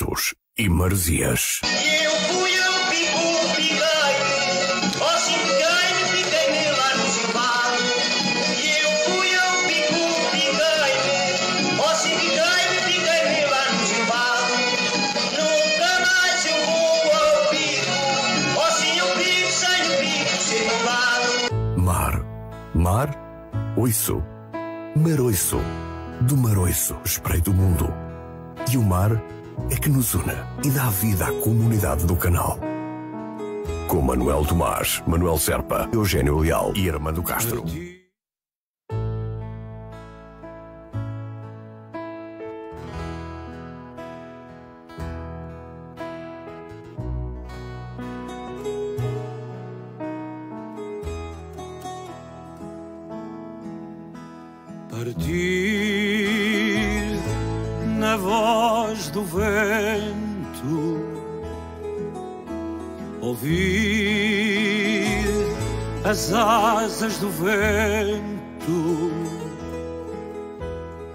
Passos e Maresias. Eu fui ao pico, piquei, ó se piquei, piquei me lá no Zimbar. Eu fui ao pico, piquei, ó se piquei, piquei me lá no Zimbar. Nunca mais eu vou ao pico, ó se eu pico, sem o pico, sem o mar. Mar, mar, oiço, maroiço, do maroiço, spray do mundo. E o mar é que nos une e dá vida à comunidade do canal. Com Manuel Tomás, Manuel Serpa, Eugênio Leal e Armando Castro. asas do vento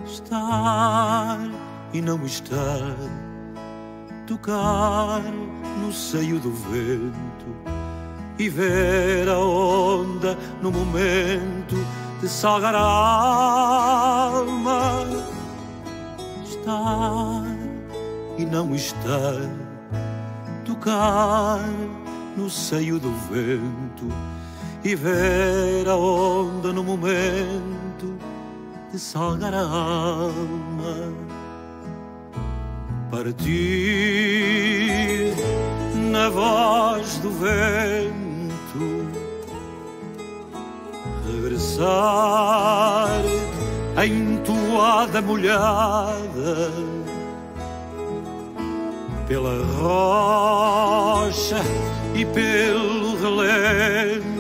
estar e não estar, tocar no seio do vento e ver a onda no momento de salgar a alma, estar e não estar, tocar no seio do vento e ver a onda no momento de salgar a alma. Partir na voz do vento, regressar a entoada molhada pela rocha e pelo relento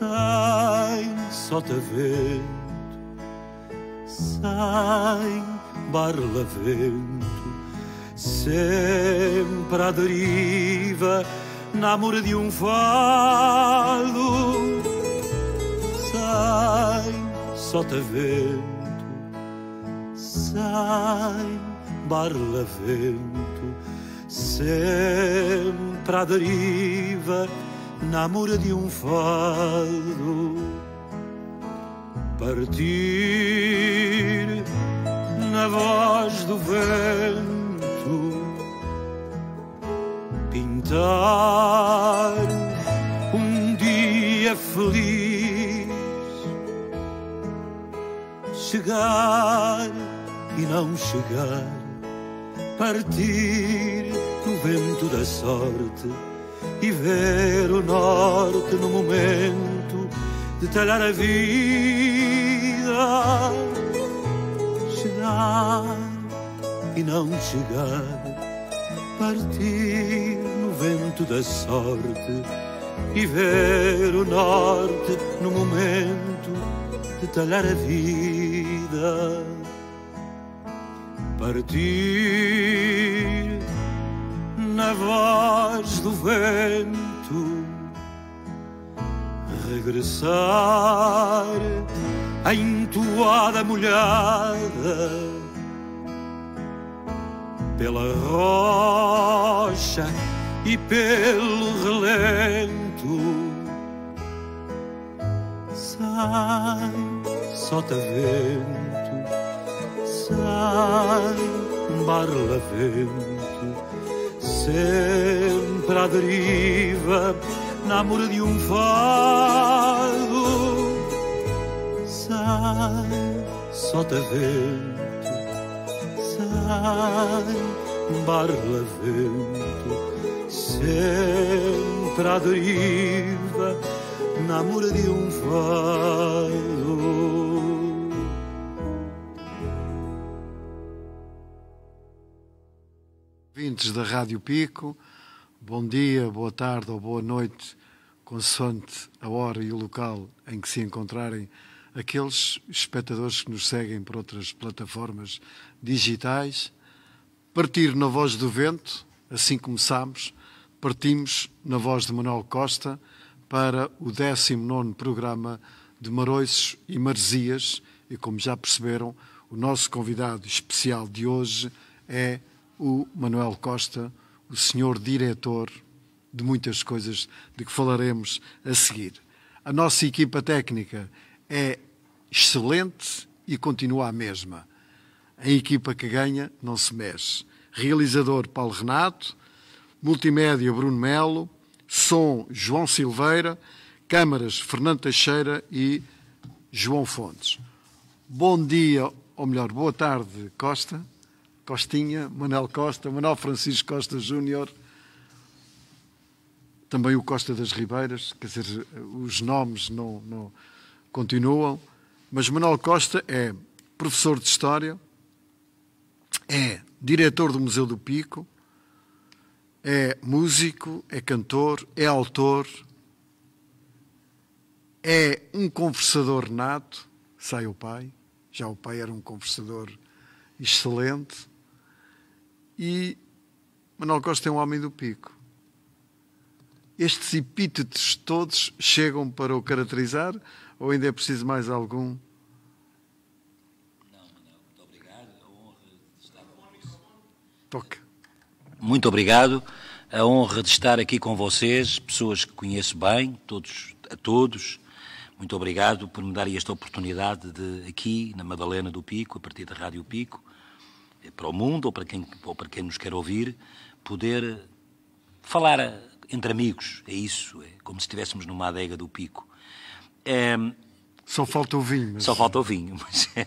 Sai, sotavento, sai, barlavento, sempre à deriva, na mura de um fado. Sai, sotavento, sai, barlavento, sempre à deriva namora de um fado partir na voz do vento pintar um dia feliz chegar e não chegar partir do vento da sorte e ver o norte no momento de talhar a vida. Chegar e não chegar, partir no vento da sorte e ver o norte no momento de talhar a vida. Partir na voz do vento regressar a entoada molhada pela rocha e pelo relento. Sai, sotavento, sai, barlavento sempre à deriva, na de um fado. Sai, solta vento, sai, barra vento, sempre à deriva, na de um fado. ouvintes da Rádio Pico, bom dia, boa tarde ou boa noite, consoante a hora e o local em que se encontrarem aqueles espectadores que nos seguem por outras plataformas digitais. Partir na voz do vento, assim começamos, partimos na voz de Manuel Costa para o 19 programa de Maroices e Marzias e como já perceberam, o nosso convidado especial de hoje é o Manuel Costa, o senhor diretor de muitas coisas de que falaremos a seguir. A nossa equipa técnica é excelente e continua a mesma. A equipa que ganha não se mexe. Realizador Paulo Renato, multimédia Bruno Melo, som João Silveira, câmaras Fernando Teixeira e João Fontes. Bom dia, ou melhor, boa tarde, Costa. Costinha, Manuel Costa, Manuel Francisco Costa Júnior, também o Costa das Ribeiras, quer dizer, os nomes não, não continuam, mas Manuel Costa é professor de História, é diretor do Museu do Pico, é músico, é cantor, é autor, é um conversador nato, sai o pai, já o pai era um conversador excelente, e Manuel Costa é um homem do pico. Estes epítetos todos chegam para o caracterizar ou ainda é preciso mais algum? Não, Manuel, muito obrigado. A honra de estar com Toca. Muito obrigado. A honra de estar aqui com vocês, pessoas que conheço bem, todos, a todos. Muito obrigado por me dar esta oportunidade de aqui na Madalena do Pico, a partir da Rádio Pico, para o mundo ou para quem, ou para quem nos quer ouvir, poder falar entre amigos, é isso, é como se estivéssemos numa adega do pico. É, só falta o vinho. Mas... Só falta o vinho, mas, é,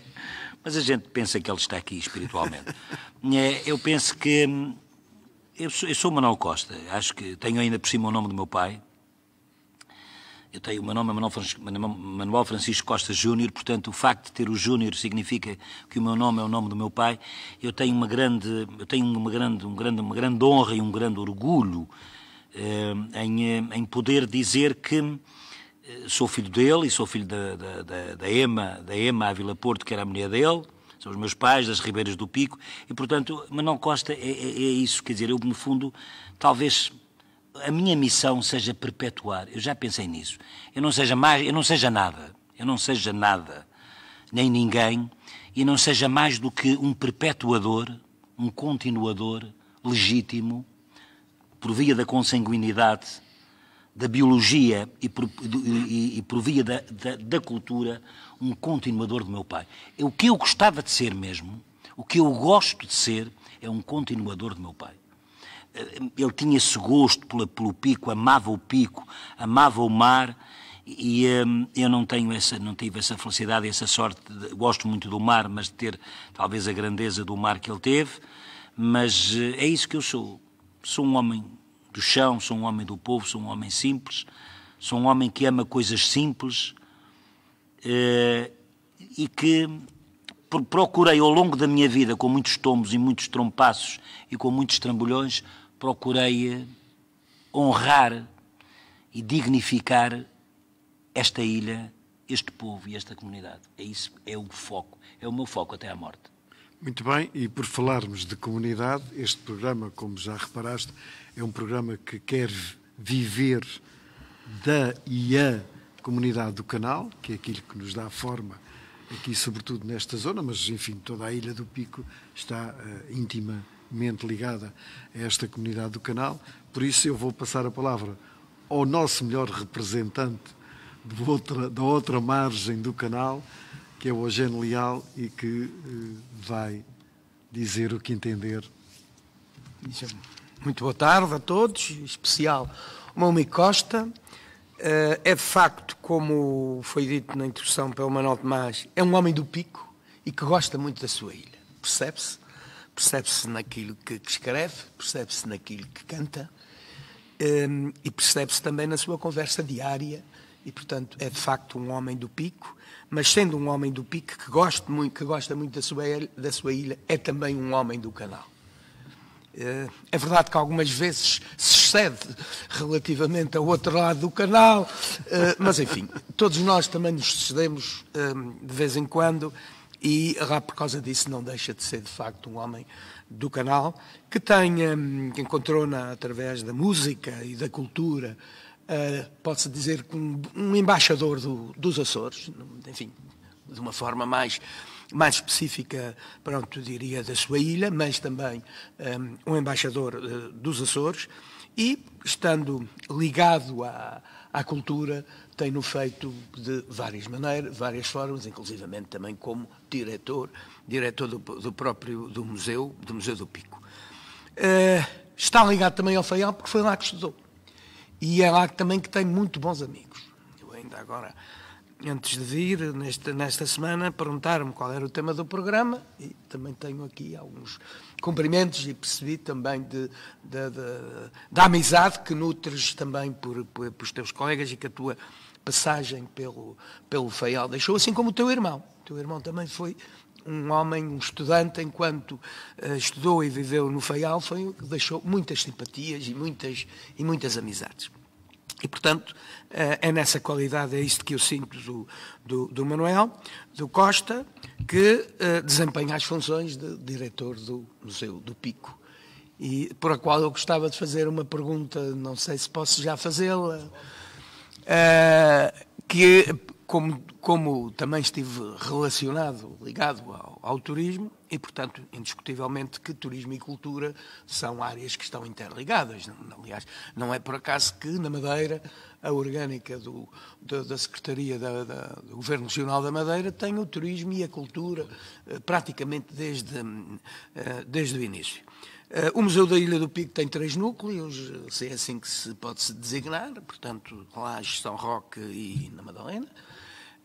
mas, a gente pensa que ele está aqui espiritualmente. é, eu penso que. Hum, eu sou, eu sou Manuel Costa, acho que tenho ainda por cima o nome do meu pai, eu tenho, o meu nome é Manuel Francisco Costa Júnior, portanto, o facto de ter o Júnior significa que o meu nome é o nome do meu pai. Eu tenho uma grande, eu tenho uma grande, um grande, uma grande honra e um grande orgulho eh, em, eh, em poder dizer que eh, sou filho dele e sou filho da, da, da, da Ema, da Ema Ávila Porto, que era a mulher dele, são os meus pais, das Ribeiras do Pico, e portanto, Manuel Costa é, é, é isso, quer dizer, eu no fundo, talvez a minha missão seja perpetuar. Eu já pensei nisso. Eu não seja mais, eu não seja nada. Eu não seja nada, nem ninguém, e não seja mais do que um perpetuador, um continuador legítimo, por via da consanguinidade, da biologia e por, e, e por via da, da, da cultura, um continuador do meu pai. O que eu gostava de ser mesmo, o que eu gosto de ser, é um continuador do meu pai ele tinha esse gosto pelo, pelo pico, amava o pico, amava o mar e hum, eu não tenho essa, não tive essa felicidade, essa sorte. De, gosto muito do mar, mas de ter talvez a grandeza do mar que ele teve. Mas eh, é isso que eu sou. Sou um homem do chão, sou um homem do povo, sou um homem simples, sou um homem que ama coisas simples uh, e que procurei ao longo da minha vida, com muitos tombos e muitos trompaços e com muitos trambolhões, procurei honrar e dignificar esta ilha, este povo e esta comunidade. É isso, é o foco, é o meu foco até à morte. Muito bem, e por falarmos de comunidade, este programa, como já reparaste, é um programa que quer viver da e a comunidade do canal, que é aquilo que nos dá forma aqui, sobretudo nesta zona, mas enfim, toda a Ilha do Pico está uh, íntima fortemente ligada a esta comunidade do canal. Por isso, eu vou passar a palavra ao nosso melhor representante outra, da outra margem do canal, que é o Eugênio Leal, e que eh, vai dizer o que entender. Muito boa tarde a todos, em especial Mami Costa. Eh, é de facto, como foi dito na introdução pelo Manuel Tomás, é um homem do pico e que gosta muito da sua ilha. Percebe-se? percebe-se naquilo que escreve, percebe-se naquilo que canta um, e percebe-se também na sua conversa diária. E, portanto, é de facto um homem do pico, mas sendo um homem do pico que gosta muito, que gosta muito da, sua, da sua ilha, é também um homem do canal. Eh, é verdade que algumas vezes se excede relativamente ao outro lado do canal, eh, mas enfim, todos nós também nos excedemos hum, de vez em quando e por causa disso não deixa de ser de facto um homem do canal que tenha hum, que encontrou na através da música e da cultura uh, eh, pode-se dizer um, um embaixador do, dos Açores enfim de uma forma mais mais específica, pronto, diria, da sua ilha, mas também um, um embaixador uh, dos Açores, e estando ligado à, à cultura, tem-no feito de várias maneiras, várias formas, inclusivamente também como diretor, diretor do, do próprio do museu, do Museu do Pico. Uh, está ligado também ao Feial porque foi lá que estudou. E é lá também que tem muito bons amigos. Eu ainda agora, antes de vir, nesta, nesta semana, perguntaram-me qual era o tema do programa e também tenho aqui alguns cumprimentos e percebi também de, de, de da amizade que nutres também por, por, pelos teus colegas e que a tua passagem pelo, pelo Feial deixou, assim como o teu irmão. O teu irmão também foi um homem, um estudante, enquanto uh, estudou e viveu no Feial foi deixou muitas simpatias e muitas, e muitas amizades. E, portanto, eh, é nessa qualidade, é isto que eu sinto do, do, do Manuel, do Costa, que eh, desempenha as funções de diretor do Museu do Pico. E por a qual eu gostava de fazer uma pergunta, não sei se posso já fazê-la. Ah, que, como, como também estive relacionado, ligado ao, ao, turismo, e, portanto, indiscutivelmente que turismo e cultura são áreas que estão interligadas. Aliás, não é por acaso que na Madeira a orgânica do, da, da, Secretaria da, da, do Governo Regional da Madeira tem o turismo e a cultura ah, praticamente desde, ah, desde o início. Eh, o Museu da Ilha do Pico tem três núcleos, se é assim que se pode se designar, portanto, Laje, São Roque e na Madalena.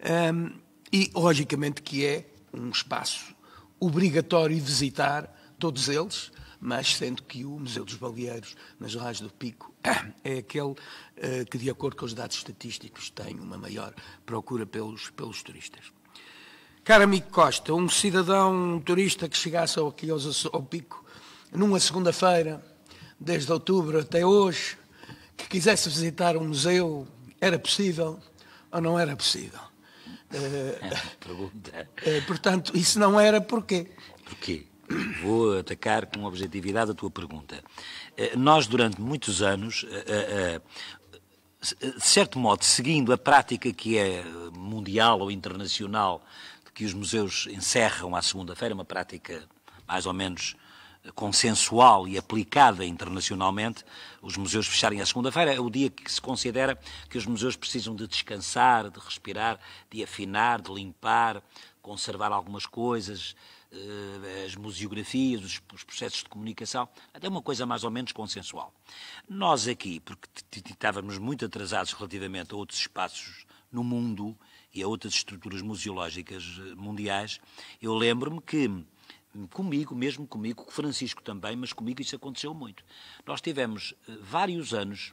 Ehm, e, logicamente, que é um espaço obrigatório visitar todos eles, mas sendo que o Museu dos Baleeiros, nas Lajes do Pico, é aquele eh, que, de acordo com os dados estatísticos, tem uma maior procura pelos, pelos turistas. Caro amigo Costa, um cidadão um turista que chegasse aqui ao Pico numa segunda-feira, desde outubro até hoje, que quisesse visitar um museu, era possível ou não era possível? É uma eh, pergunta. Eh, portanto, isso não era porquê? Porquê? Vou atacar com objetividade a tua pergunta. Eh, nós, durante muitos anos, de certo modo, seguindo a prática que é mundial ou internacional, de que os museus encerram à segunda-feira, uma prática mais ou menos consensual e aplicada internacionalmente, os museus fecharem à segunda-feira, é o dia que se considera que os museus precisam de descansar, de respirar, de afinar, de limpar, conservar algumas coisas, eh, as museografias, os, processos de comunicação, até uma coisa mais ou menos consensual. Nós aqui, porque estávamos muito atrasados relativamente a outros espaços no mundo e a outras estruturas museológicas eh, mundiais, eu lembro-me que comigo, mesmo comigo, com Francisco também, mas comigo isso aconteceu muito. Nós tivemos eh, vários anos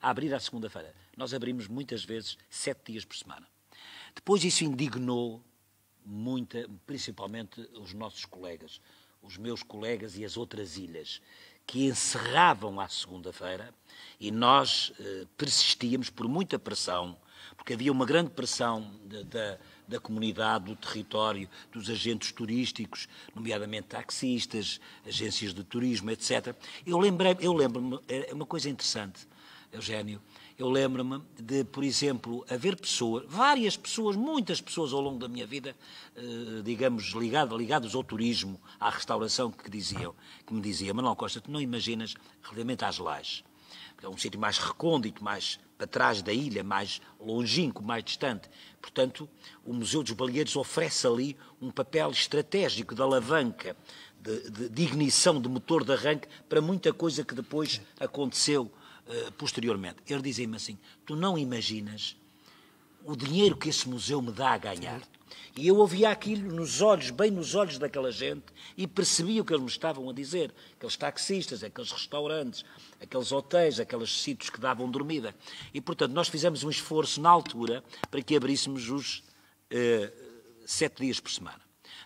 a abrir à segunda-feira. Nós abrimos muitas vezes sete dias por semana. Depois isso indignou muita, principalmente os nossos colegas, os meus colegas e as outras ilhas, que encerravam à segunda-feira e nós eh, persistíamos por muita pressão, porque havia uma grande pressão da da comunidade, do território, dos agentes turísticos, nomeadamente taxistas, agências de turismo, etc. Eu lembrei, eu lembro-me, é, é uma coisa interessante, Eugénio, eu lembro-me de, por exemplo, haver pessoas, várias pessoas, muitas pessoas ao longo da minha vida, eh, digamos, ligado, ligados ao turismo, à restauração, que diziam, que me diziam, Manuel Costa, tu não imaginas relativamente às lajes é um sítio mais recôndito, mais para trás da ilha, mais longínquo, mais distante. Portanto, o Museu dos Baleeiros oferece ali um papel estratégico de alavanca, de, de, de ignição, de motor de arranque para muita coisa que depois aconteceu uh, posteriormente. Eles dizia me assim: tu não imaginas o dinheiro que esse museu me dá a ganhar. E eu ouvia aquilo nos olhos, bem nos olhos daquela gente, e percebia o que eles me estavam a dizer. Aqueles taxistas, aqueles restaurantes, aqueles hotéis, aqueles sítios que davam dormida. E, portanto, nós fizemos um esforço na altura para que abríssemos os eh, sete dias por semana.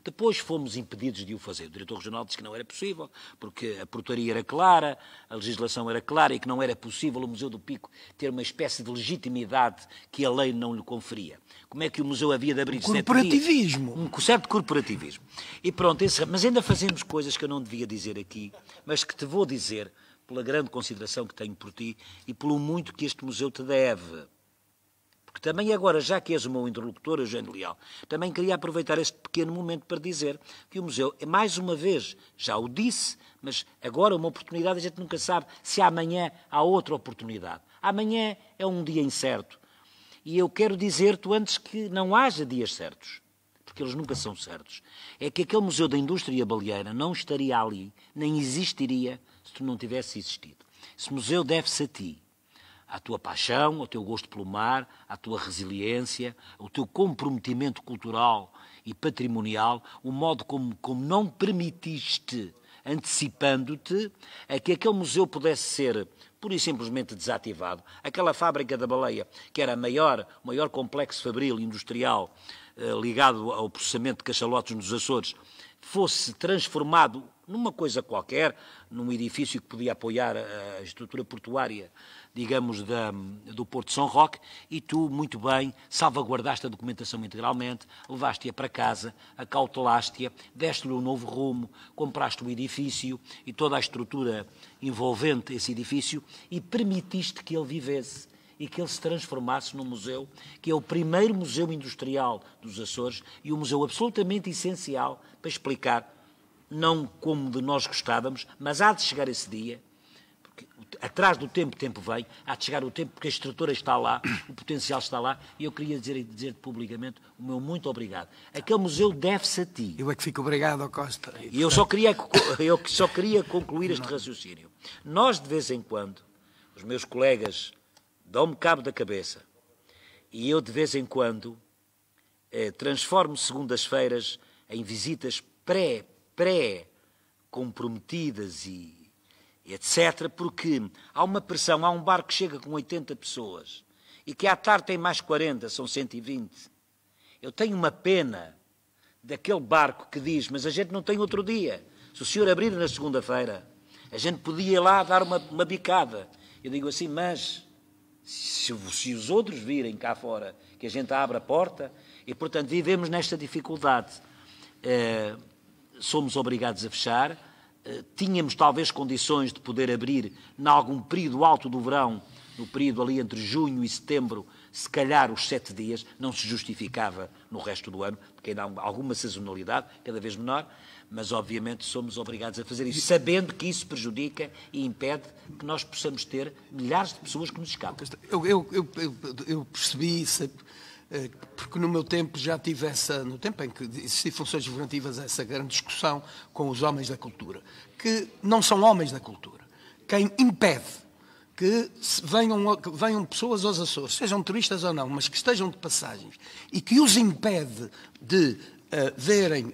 Depois fomos impedidos de o fazer. O diretor regional disse que não era possível, porque a portaria era clara, a legislação era clara e que não era possível o Museu do Pico ter uma espécie de legitimidade que a lei não lhe conferia. Como é que o museu havia de abrir um corporativismo. Dias? Um certo corporativismo. E pronto, esse... mas ainda fazemos coisas que eu não devia dizer aqui, mas que te vou dizer pela grande consideração que tenho por ti e pelo muito que este museu te deve. Porque também agora, já que és o meu interlocutor, Eugênio Leal, também queria aproveitar este pequeno momento para dizer que o museu, é mais uma vez, já o disse, mas agora uma oportunidade, a gente nunca sabe se amanhã há outra oportunidade. Amanhã é um dia incerto. E eu quero dizer-te antes que não haja dias certos, porque eles nunca são certos. É que aquele Museu da Indústria Baleeira não estaria ali, nem existiria, se tu não tivesse existido. Esse museu deve-se a ti a tua paixão, o teu gosto pelo mar, a tua resiliência, o teu comprometimento cultural e patrimonial, o modo como, como não permitiste, antecipando-te, a que aquele museu pudesse ser pura e simplesmente desativado. Aquela fábrica da baleia, que era maior, o maior complexo fabril industrial eh, ligado ao processamento de cachalotes nos Açores, fosse transformado numa coisa qualquer, num edifício que podia apoiar a estrutura portuária digamos, da, do Porto de São Roque, e tu, muito bem, salvaguardaste a documentação integralmente, levaste-a para casa, acautelaste-a, deste-lhe um novo rumo, compraste o edifício e toda a estrutura envolvente esse edifício e permitiste que ele vivesse e que ele se transformasse num museu que é o primeiro museu industrial dos Açores e um museu absolutamente essencial para explicar, não como de nós gostávamos, mas há de chegar esse dia atrás do tempo, tempo vem, há de chegar o tempo, porque a estrutura está lá, o potencial está lá, e eu queria dizer dizer publicamente o meu muito obrigado. Aquele museu deve-se a ti. Eu é que fico obrigado, ao Costa. E eu só queria, eu só queria concluir este raciocínio. Nós, de vez em quando, os meus colegas dão-me cabo da cabeça, e eu, de vez em quando, eh, transformo segundas-feiras em visitas pré-pré-comprometidas e etc., porque há uma pressão, há um barco que chega com 80 pessoas e que à tarde tem mais 40, são 120. Eu tenho uma pena daquele barco que diz, mas a gente não tem outro dia. Se o senhor abrir na segunda-feira, a gente podia ir lá dar uma, uma bicada. Eu digo assim, mas se, se, os outros virem cá fora que a gente abre a porta, e portanto vivemos nesta dificuldade. Uh, somos obrigados a fechar eh, tínhamos talvez condições de poder abrir, em algum período alto do verão, no período ali entre junho e setembro, se calhar os sete dias, não se justificava no resto do ano, porque ainda há alguma sazonalidade, cada vez menor, mas obviamente somos obrigados a fazer isso, sabendo que isso prejudica e impede que nós possamos ter milhares de pessoas que nos escapam. Eu, eu, eu, eu percebi, sempre eh, porque no meu tempo já tive essa, no tempo em que existiam funções governativas, essa grande discussão com os homens da cultura, que não são homens da cultura. Quem impede que venham, que venham pessoas aos Açores, sejam turistas ou não, mas que estejam de passagens, e que os impede de uh, verem uh,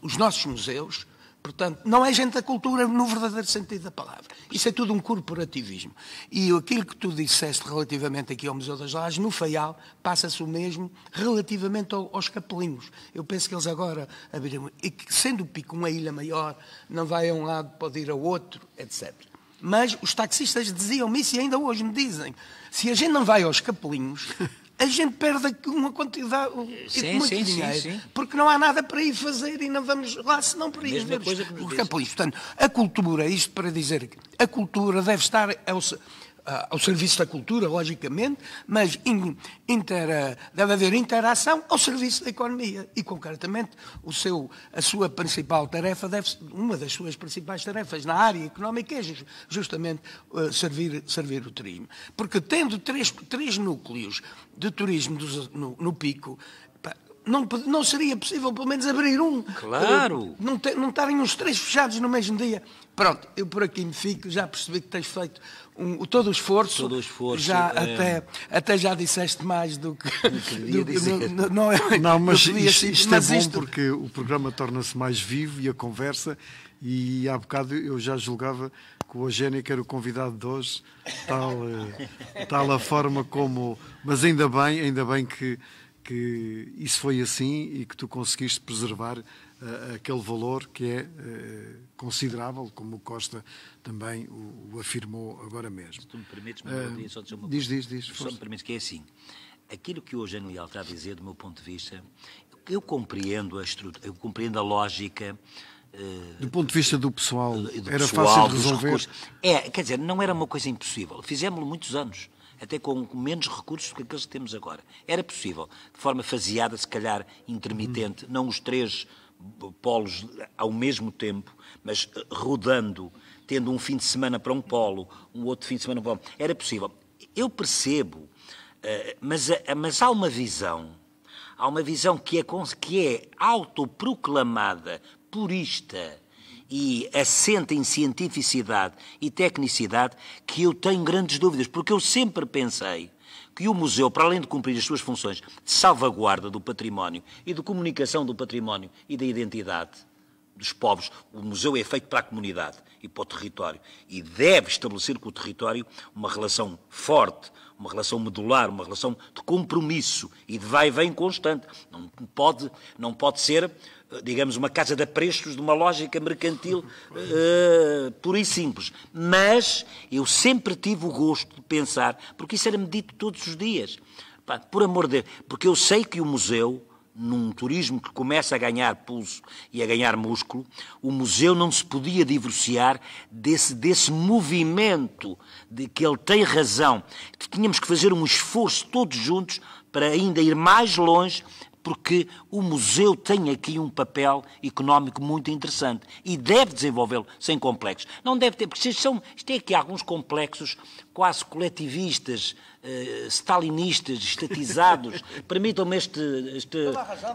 os nossos museus, Portanto, não é gente da cultura no verdadeiro sentido da palavra. Isso é tudo um corporativismo. E aquilo que tu disseste relativamente aqui ao Museu das Lajes, no Faial, passa-se o mesmo relativamente ao, aos Capelinhos. Eu penso que eles agora abriram. E que, sendo o Pico uma ilha maior, não vai a um lado, pode ir a outro, etc. Mas os taxistas diziam-me isso e ainda hoje me dizem: se a gente não vai aos capelinhos, a gente perde uma quantidade sim, muito sim, dinheiro, sim, porque não há nada para ir fazer e não vamos lá senão para ir ver os capões. É Portanto, a cultura, isto para dizer que a cultura deve estar ao serviço da cultura, logicamente, mas inter, deve haver interação ao serviço da economia. E, concretamente, o seu, a sua principal tarefa, deve, uma das suas principais tarefas na área económica é justamente eh, servir, servir o turismo. Porque tendo três, três núcleos de turismo no, no pico, não, não, seria possível pelo menos abrir um. Claro! Eh, não, te, não estarem os três fechados no mesmo dia. Pronto, eu por aqui me fico, já percebi que tens feito um, todo o esforço. Todo o esforço. Já, é... até, até já disseste mais do que. Do que do, não, é? mas está isto, isto, mas é bom isto... porque o programa torna-se mais vivo e a conversa. E há bocado eu já julgava que o Eugénio era o convidado de hoje, tal, eh, tal a forma como. Mas ainda bem, ainda bem que, que isso foi assim e que tu conseguiste preservar aquele valor que é eh, considerável, como o Costa também o, afirmou agora mesmo. Se tu me permites, Manuel, uh, só dizer uma diz, ah, coisa. Diz, diz, diz. Só me permites que é assim. Aquilo que hoje a Leal está a dizer, do meu ponto de vista, eu compreendo a, estrutura, eu compreendo a lógica eh, do ponto de vista do pessoal, do pessoal era fácil de resolver? É, quer dizer, não era uma coisa impossível. Fizemos-lo muitos anos, até com menos recursos do que aqueles que temos agora. Era possível, de forma faseada, se calhar intermitente, hum. não os três polos ao mesmo tempo, mas eh, rodando, tendo um fim de semana para um polo, um outro fim de semana para um era possível. Eu percebo, eh, mas, eh, mas há uma visão, há uma visão que é, que é autoproclamada, purista, e assenta em cientificidade e tecnicidade que eu tenho grandes dúvidas, porque eu sempre pensei que o museu, para além de cumprir as suas funções de salvaguarda do património e de comunicação do património e da identidade dos povos, o museu é feito para a comunidade e para o território e deve estabelecer com o território uma relação forte, uma relação medular, uma relação de compromisso e de vai vem constante. Não pode, não pode ser digamos, uma casa de aprestos de uma lógica mercantil uh, pura e simples. Mas eu sempre tive o gosto de pensar, porque isso era-me dito todos os dias, Pá, por amor de Deus, porque eu sei que o museu, num turismo que começa a ganhar pulso e a ganhar músculo, o museu não se podia divorciar desse, desse movimento de que ele tem razão. que Tínhamos que fazer um esforço todos juntos para ainda ir mais longe porque o museu tem aqui um papel económico muito interessante e deve desenvolvê-lo sem complexos. Não deve ter, porque são, isto tem é aqui alguns complexos quase coletivistas, eh, stalinistas, estatizados. Permitam-me este. este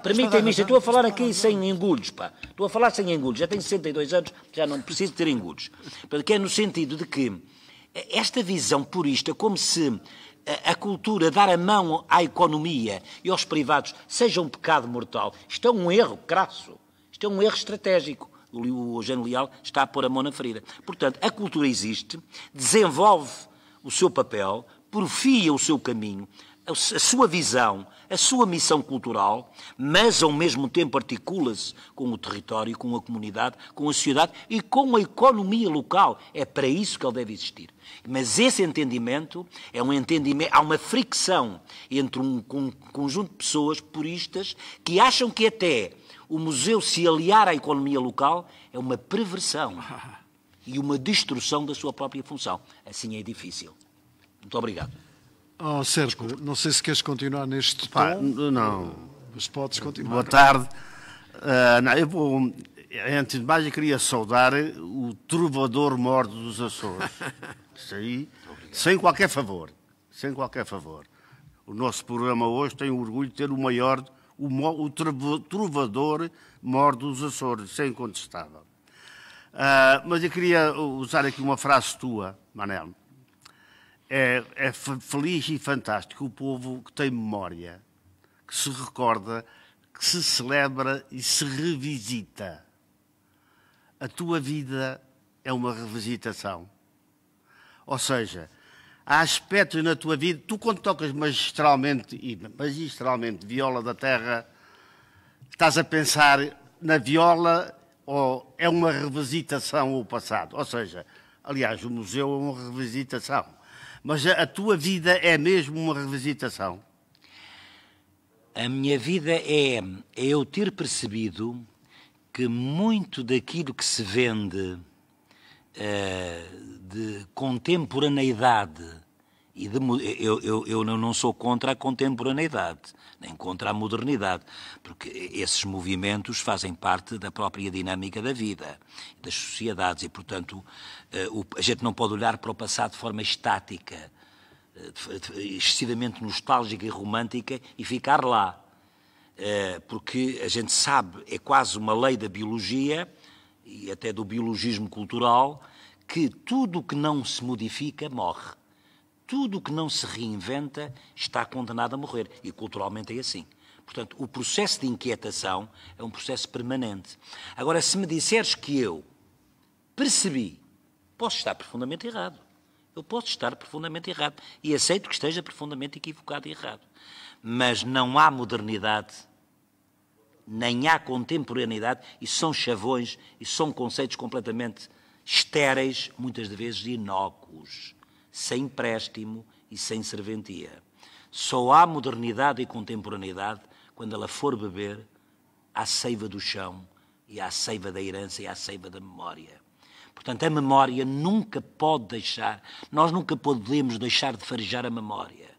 Permitam-me isto. Estou a falar aqui sem engulhos, pá. Estou a falar sem engulhos. Já tenho 62 anos, já não preciso ter engulhos. Porque é no sentido de que esta visão purista, como se a cultura, dar a mão à economia e aos privados, seja um pecado mortal. Isto é um erro crasso. Isto é um erro estratégico. O Eugênio Leal está a pôr a mão na ferida. Portanto, a cultura existe, desenvolve o seu papel, porfia o seu caminho, a sua visão, a sua missão cultural, mas ao mesmo tempo articula-se com o território, com a comunidade, com a sociedade e com a economia local. É para isso que ele deve existir. Mas esse entendimento é um entendimento, há uma fricção entre um, um conjunto de pessoas puristas que acham que até o museu se aliar à economia local é uma perversão e uma destruição da sua própria função. Assim é difícil. Muito obrigado. Oh, Sérgio, não sei se queres continuar neste Pá, tom. Não. Mas podes continuar. Boa tarde. Uh, não, eu vou, antes de mais, eu queria saudar o trovador morto dos Açores. Isso aí, sem qualquer favor. Sem qualquer favor. O nosso programa hoje tem o orgulho de ter o maior, o, o trovador morto dos Açores, sem é incontestável. Uh, mas eu queria usar aqui uma frase tua, Manel é, é feliz e fantástico o povo que tem memória, que se recorda, que se celebra e se revisita. A tua vida é uma revisitação. Ou seja, há aspectos na tua vida, tu quando tocas magistralmente e magistralmente viola da terra, estás a pensar na viola ou é uma revisitação ao passado. Ou seja, aliás, o museu é uma revisitação mas a, a tua vida é mesmo uma revisitação? A minha vida é, é eu ter percebido que muito daquilo que se vende uh, de contemporaneidade e de, eu, eu, eu, não sou contra a contemporaneidade, nem contra a modernidade, porque esses movimentos fazem parte da própria dinâmica da vida, das sociedades, e, portanto, eh, a gente não pode olhar para o passado de forma estática, eh, excessivamente nostálgica e romântica e ficar lá. Eh, porque a gente sabe, é quase uma lei da biologia e até do biologismo cultural, que tudo o que não se modifica morre. Tudo o que não se reinventa está condenado a morrer. E culturalmente é assim. Portanto, o processo de inquietação é um processo permanente. Agora, se me disseres que eu percebi Posso estar profundamente errado. Eu posso estar profundamente errado. E aceito que esteja profundamente equivocado e errado. Mas não há modernidade, nem há contemporaneidade, e são chavões, e são conceitos completamente estéreis, muitas vezes inócuos, sem empréstimo e sem serventia. Só há modernidade e contemporaneidade quando ela for beber à seiva do chão e à seiva da herança e à seiva da memória. Portanto, a memória nunca pode deixar, nós nunca podemos deixar de farejar a memória,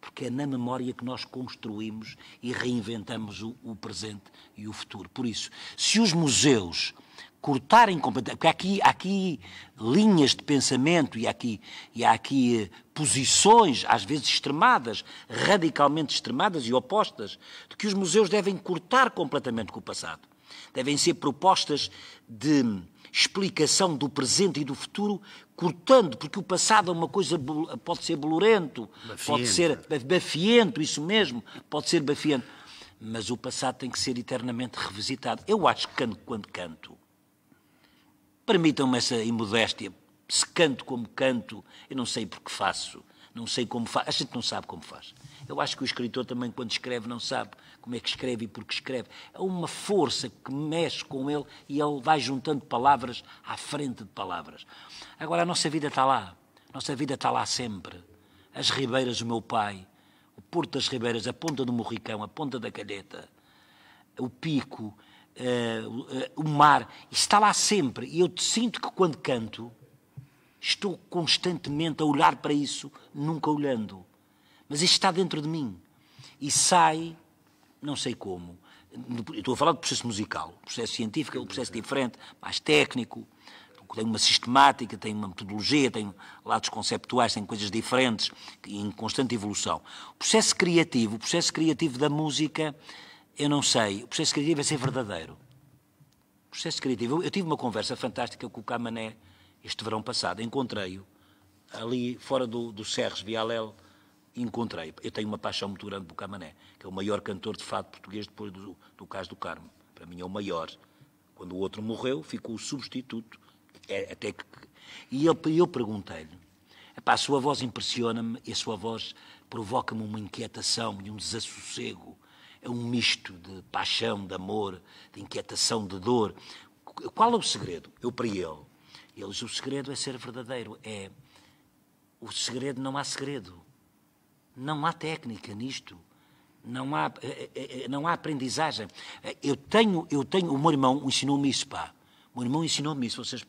porque é na memória que nós construímos e reinventamos o, o presente e o futuro. Por isso, se os museus cortarem completamente, porque há aqui, aqui linhas de pensamento e aqui, e há aqui eh, posições, às vezes extremadas, radicalmente extremadas e opostas, de que os museus devem cortar completamente com o passado. Devem ser propostas de explicação do presente e do futuro, cortando, porque o passado é uma coisa, pode ser bolorento, pode ser bafiento, isso mesmo, pode ser bafiento. Mas o passado tem que ser eternamente revisitado. Eu acho que canto quando canto. Permitam-me essa imodéstia. Se canto como canto, eu não sei porque faço, não sei como faço. A gente não sabe como faz. Eu acho que o escritor também, quando escreve, não sabe como é que escreve e porque escreve. É uma força que mexe com ele e ele vai juntando palavras à frente de palavras. Agora, a nossa vida está lá. A nossa vida está lá sempre. As ribeiras do meu pai, o Porto das Ribeiras, a ponta do Morricão, a ponta da Calheta, o Pico, uh, uh, o mar, está lá sempre. E eu te sinto que quando canto, estou constantemente a olhar para isso, nunca olhando. Mas isto está dentro de mim. E sai não sei como. Estou a falar do processo musical. O processo científico é um processo diferente, mais técnico, tem uma sistemática, tem uma metodologia, tem lados conceptuais, tem coisas diferentes, em constante evolução. O processo criativo, o processo criativo da música, eu não sei. O processo criativo é ser verdadeiro. O processo criativo. Eu, tive uma conversa fantástica com o Camané este verão passado. Encontrei-o ali fora do, do Serres Vialel encontrei. Eu tenho uma paixão muito grande por Camané, que é o maior cantor de fado português depois do, do Caso do Carmo. Para mim é o maior. Quando o outro morreu, ficou o substituto. É, até que... E eu, eu perguntei-lhe, a sua voz impressiona-me e a sua voz provoca-me uma inquietação e um desassossego. É um misto de paixão, de amor, de inquietação, de dor. Qual é o segredo? Eu para ele. Eles, o segredo é ser verdadeiro. É o segredo não há segredo. Não há técnica nisto. Não há, eh, eh, eh, não há aprendizagem. Eu tenho, eu tenho, o meu irmão ensinou-me isso, pá. O meu irmão ensinou-me isso, vocês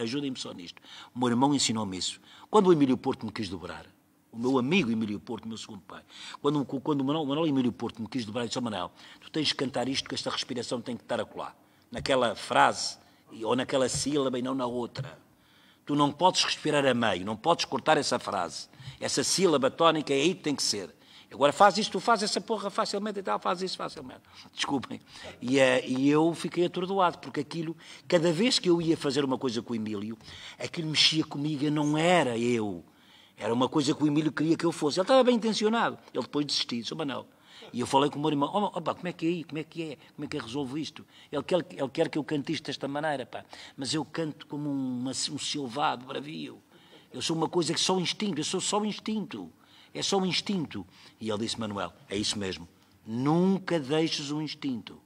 ajudem-me só nisto. O meu irmão ensinou-me isso. Quando o Emílio Porto me quis dobrar, o meu amigo Emílio Porto, meu segundo pai, quando, quando o Manuel, o Manuel Emílio Porto me quis dobrar, disse ao oh, Manuel, tu tens de cantar isto, que esta respiração tem que estar a colar. Naquela frase, ou naquela sílaba e não na outra. Tu não podes respirar a meio, não podes cortar essa frase. Essa sílaba tónica é aí que tem que ser. Agora faz isto, tu faz essa porra facilmente e tal, faz isso facilmente. Desculpem. E, eh, e, eu fiquei atordoado, porque aquilo, cada vez que eu ia fazer uma coisa com o Emílio, aquilo mexia comigo, não era eu. Era uma coisa que o Emílio queria que eu fosse. Ele estava bem intencionado. Ele depois desistiu, disse, Manel, e eu falei com o meu irmão, oh, opa, como é que é aí? Como é que é? Como é que eu resolvo isto? Ele quer, ele quer que eu cante isto desta maneira, pá. Mas eu canto como um, um selvado bravio. Eu sou uma coisa que só instinto, eu sou só instinto. É só um instinto. E ele disse, Manuel, é isso mesmo. Nunca deixes o um instinto.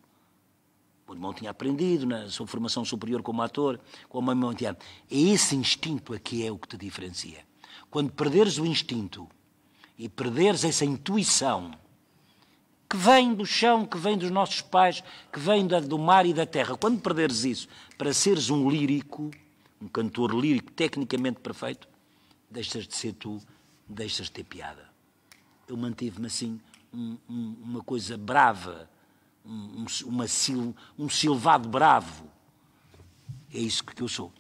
O irmão tinha aprendido na sua formação superior como ator, como a mãe tinha. É esse instinto aqui é o que te diferencia. Quando perderes o instinto e perderes essa intuição, que vem do chão, que vem dos nossos pais, que vem do mar e da terra. Quando perderes isso para seres um lírico, um cantor lírico tecnicamente perfeito, deixas de ser tu, deixas de ter piada. Eu mantive-me assim, um, um, uma coisa brava, um, uma sil, um silvado bravo. É isso que eu sou.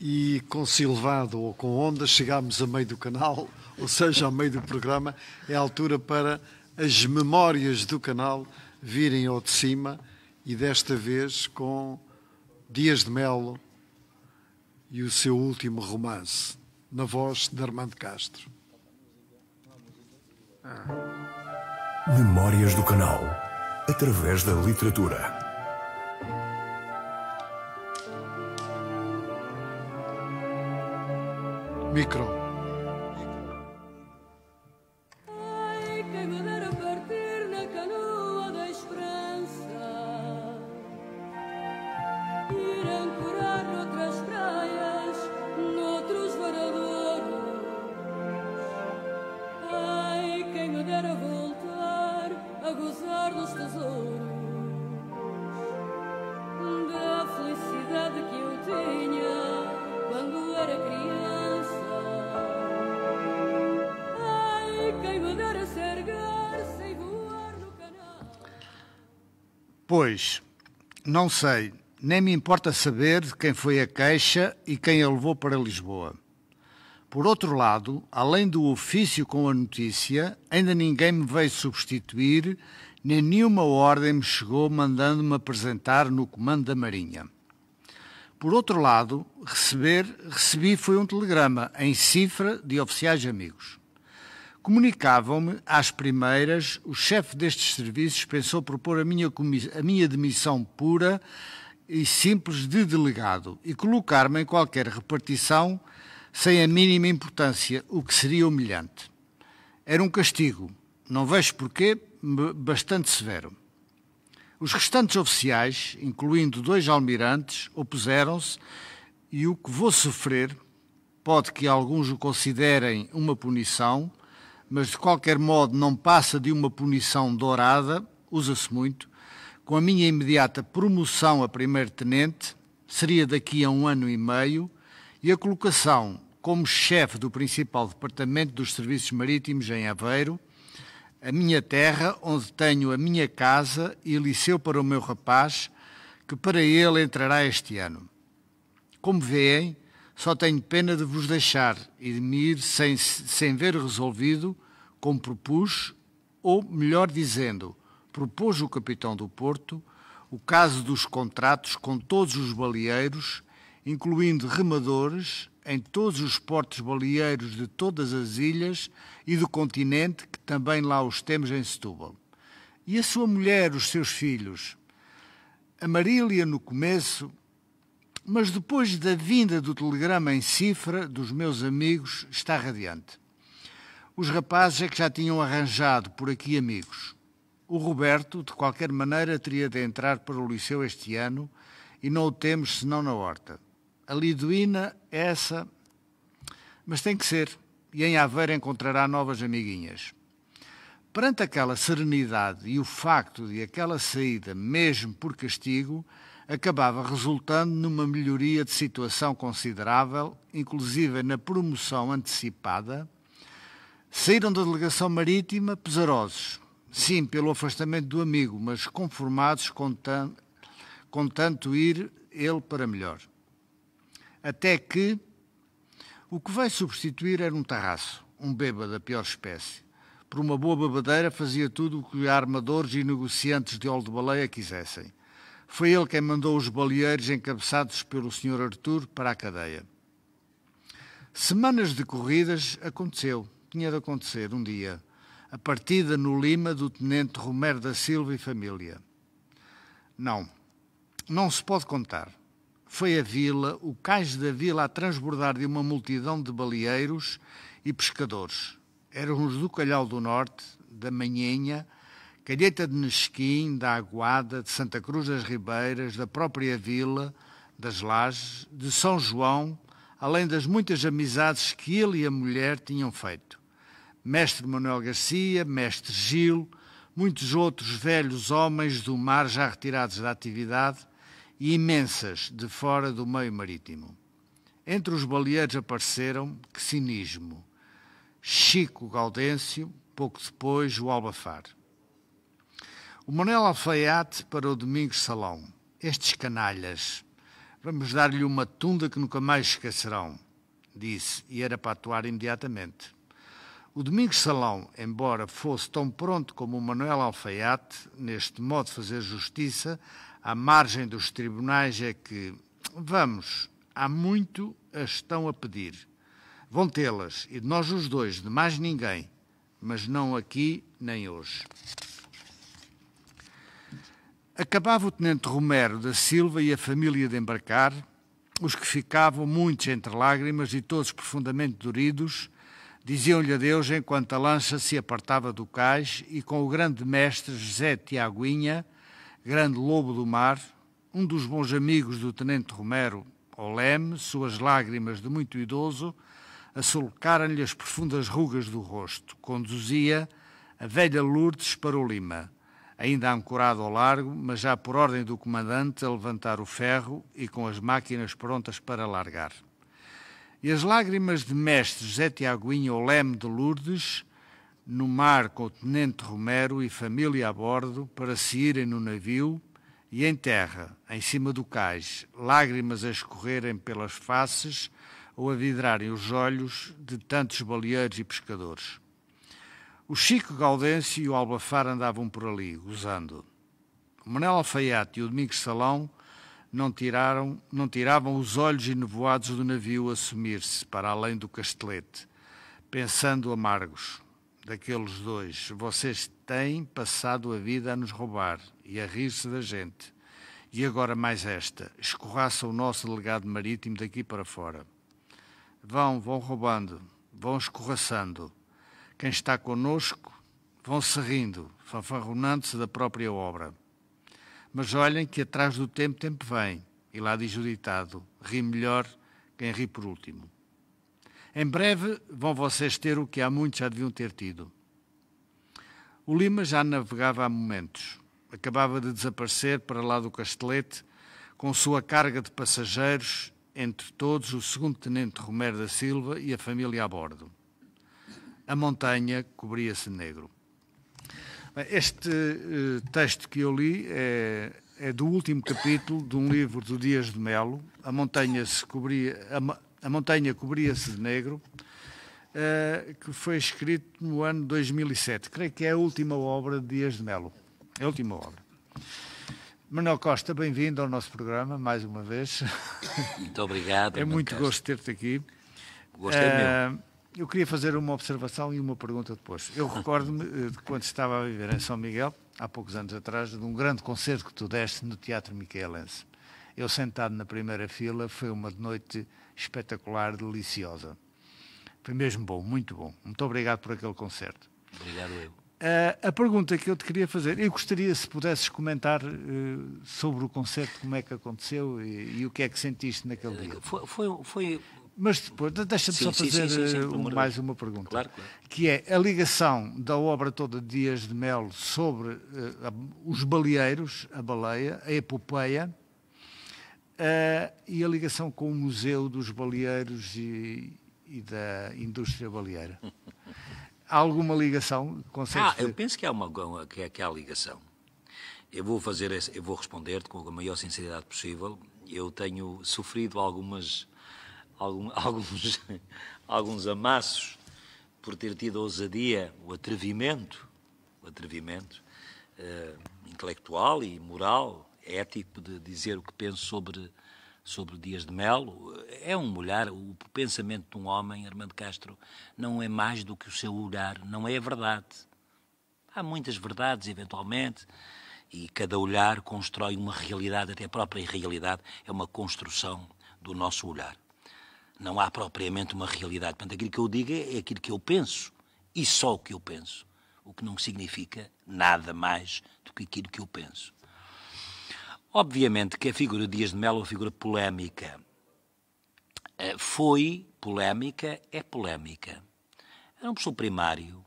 E com silvado ou com onda chegámos a meio do canal, ou seja, a meio do programa, é a altura para as memórias do canal virem ao de cima e desta vez com Dias de Melo e o seu último romance, na voz de Armando Castro. Ah. Memórias do canal, através da literatura. Micro. Não sei, nem me importa saber quem foi a queixa e quem a levou para Lisboa. Por outro lado, além do ofício com a notícia, ainda ninguém me veio substituir, nem nenhuma ordem me chegou mandando-me apresentar no comando da Marinha. Por outro lado, receber, recebi foi um telegrama em cifra de oficiais amigos. Comunicavam-me, às primeiras, o chefe destes serviços pensou propor a minha, a minha demissão pura e simples de delegado e colocar-me em qualquer repartição sem a mínima importância, o que seria humilhante. Era um castigo, não vejo porquê, bastante severo. Os restantes oficiais, incluindo dois almirantes, opuseram-se e o que vou sofrer, pode que alguns o considerem uma punição, mas de qualquer modo não passa de uma punição dourada, usa-se muito, com a minha imediata promoção a primeiro-tenente, seria daqui a um ano e meio, e a colocação como chefe do principal departamento dos serviços marítimos em Aveiro, a minha terra, onde tenho a minha casa e liceu para o meu rapaz, que para ele entrará este ano. Como veem, só tenho pena de vos deixar e de me ir sem, sem ver resolvido, como propus, ou melhor dizendo, propôs o capitão do Porto, o caso dos contratos com todos os baleeiros, incluindo remadores, em todos os portos baleeiros de todas as ilhas e do continente, que também lá os temos em Setúbal. E a sua mulher, os seus filhos. A Marília, no começo, mas depois da vinda do telegrama em cifra dos meus amigos, está radiante. Os rapazes é que já tinham arranjado por aqui amigos. O Roberto, de qualquer maneira, teria de entrar para o liceu este ano e não o temos senão na horta. A Liduína, é essa. Mas tem que ser, e em Aveiro encontrará novas amiguinhas. Perante aquela serenidade e o facto de aquela saída, mesmo por castigo, acabava resultando numa melhoria de situação considerável, inclusive na promoção antecipada. Saíram da delegação marítima pesarosos, sim, pelo afastamento do amigo, mas conformados com, tan com tanto ir ele para melhor. Até que o que veio substituir era um tarraço, um bêbado da pior espécie. Por uma boa babadeira fazia tudo o que armadores e negociantes de óleo de baleia quisessem foi ele quem mandou os baleeiros encabeçados pelo Sr. Artur para a cadeia. Semanas de corridas aconteceu, tinha de acontecer um dia, a partida no Lima do Tenente Romero da Silva e família. Não, não se pode contar. Foi a vila, o cais da vila a transbordar de uma multidão de baleeiros e pescadores. Eram os do Calhau do Norte, da Manhinha, Calheta de Nesquim, da Aguada, de Santa Cruz das Ribeiras, da própria Vila, das Lajes, de São João, além das muitas amizades que ele e a mulher tinham feito. Mestre Manuel Garcia, Mestre Gil, muitos outros velhos homens do mar já retirados da atividade e imensas de fora do meio marítimo. Entre os baleeiros apareceram Cinismo, Chico Gaudêncio, pouco depois o Albafar. O Manuel Alfaiate para o Domingos Salão. Estes canalhas. Vamos dar-lhe uma tunda que nunca mais esquecerão, disse, e era para atuar imediatamente. O Domingos Salão, embora fosse tão pronto como o Manuel Alfaiate, neste modo de fazer justiça, à margem dos tribunais é que, vamos, há muito as estão a pedir. Vão tê-las, e de nós os dois, de mais ninguém, mas não aqui nem hoje. Acabava o tenente Romero da Silva e a família de embarcar, os que ficavam, muitos entre lágrimas e todos profundamente doridos, diziam-lhe adeus enquanto a lancha se apartava do cais e com o grande mestre José Tiaguinha, grande lobo do mar, um dos bons amigos do tenente Romero, Oleme, suas lágrimas de muito idoso, assolocaram-lhe as profundas rugas do rosto. Conduzia a velha Lourdes para o Lima ainda ancorado ao largo, mas já por ordem do comandante a levantar o ferro e com as máquinas prontas para largar. E as lágrimas de mestre José Tiaguinho ao leme de Lourdes, no mar com o tenente Romero e família a bordo, para se irem no navio, e em terra, em cima do cais, lágrimas a escorrerem pelas faces ou a vidrarem os olhos de tantos baleeiros e pescadores. O Chico Gaudêncio e o Albafar andavam por ali, gozando. O Manel Alfaiate e o Domingos Salão não, tiraram, não tiravam os olhos enevoados do navio a sumir-se para além do castelete, pensando amargos. Daqueles dois, vocês têm passado a vida a nos roubar e a rir-se da gente. E agora mais esta, escorraça o nosso legado marítimo daqui para fora. Vão, vão roubando, vão escorraçando quem está conosco, vão se rindo, fanfarronando-se da própria obra. Mas olhem que atrás do tempo, tempo vem, e lá diz o ditado: ri melhor quem ri por último. Em breve vão vocês ter o que há muitos já deviam ter tido. O Lima já navegava há momentos. Acabava de desaparecer para lá do Castelete, com sua carga de passageiros, entre todos o segundo tenente Romero da Silva e a família a bordo a montanha cobria-se negro. Este eh, texto que eu li é, é, do último capítulo de um livro do Dias de Melo, A Montanha, se cobria, a, a montanha Cobria-se de Negro, uh, que foi escrito no ano 2007. Creio que é a última obra de Dias de Melo. É a última obra. Manuel Costa, bem-vindo ao nosso programa, mais uma vez. Muito obrigado. é muito Costa. gosto ter-te aqui. Gostei é uh, eh, eu queria fazer uma observação e uma pergunta depois. Eu recordo-me eh, de quando estava a viver em São Miguel, há poucos anos atrás, de um grande concerto que tu deste no Teatro Miquelense. Eu sentado na primeira fila, foi uma noite espetacular, deliciosa. Foi mesmo bom, muito bom. Muito obrigado por aquele concerto. Obrigado eu. A, eh, a pergunta que eu te queria fazer, eu gostaria se pudesses comentar uh, sobre o concerto, como é que aconteceu e, e, o que é que sentiste naquele dia. Foi, foi, foi mas depois, deixa-me só fazer sim, sim, eh, mais uma pergunta. Claro, claro. Que é a ligação da obra toda de Dias de Melo sobre uh, os baleeiros, a baleia, a epopeia, uh, e a ligação com o Museu dos Baleeiros e, e da indústria baleeira. Há alguma ligação? Consegues ah, eu penso que há, uma, que, que há ligação. Eu vou fazer, eu vou responder-te com a maior sinceridade possível. Eu tenho sofrido algumas algum, alguns, alguns amassos por ter tido a ousadia, o atrevimento, o atrevimento uh, intelectual e moral, ético, de dizer o que penso sobre, sobre Dias de Melo. É um olhar, o pensamento de um homem, Armando Castro, não é mais do que o seu olhar, não é a verdade. Há muitas verdades, eventualmente, e cada olhar constrói uma realidade, até a própria realidade é uma construção do nosso olhar não há propriamente uma realidade. Portanto, aquilo que eu digo é, é aquilo que eu penso e só o que eu penso, o que não significa nada mais do que aquilo que eu penso. Obviamente que a figura de Dias de Melo é uma figura polémica. Eh, foi polémica, é polémica. Era um professor primário,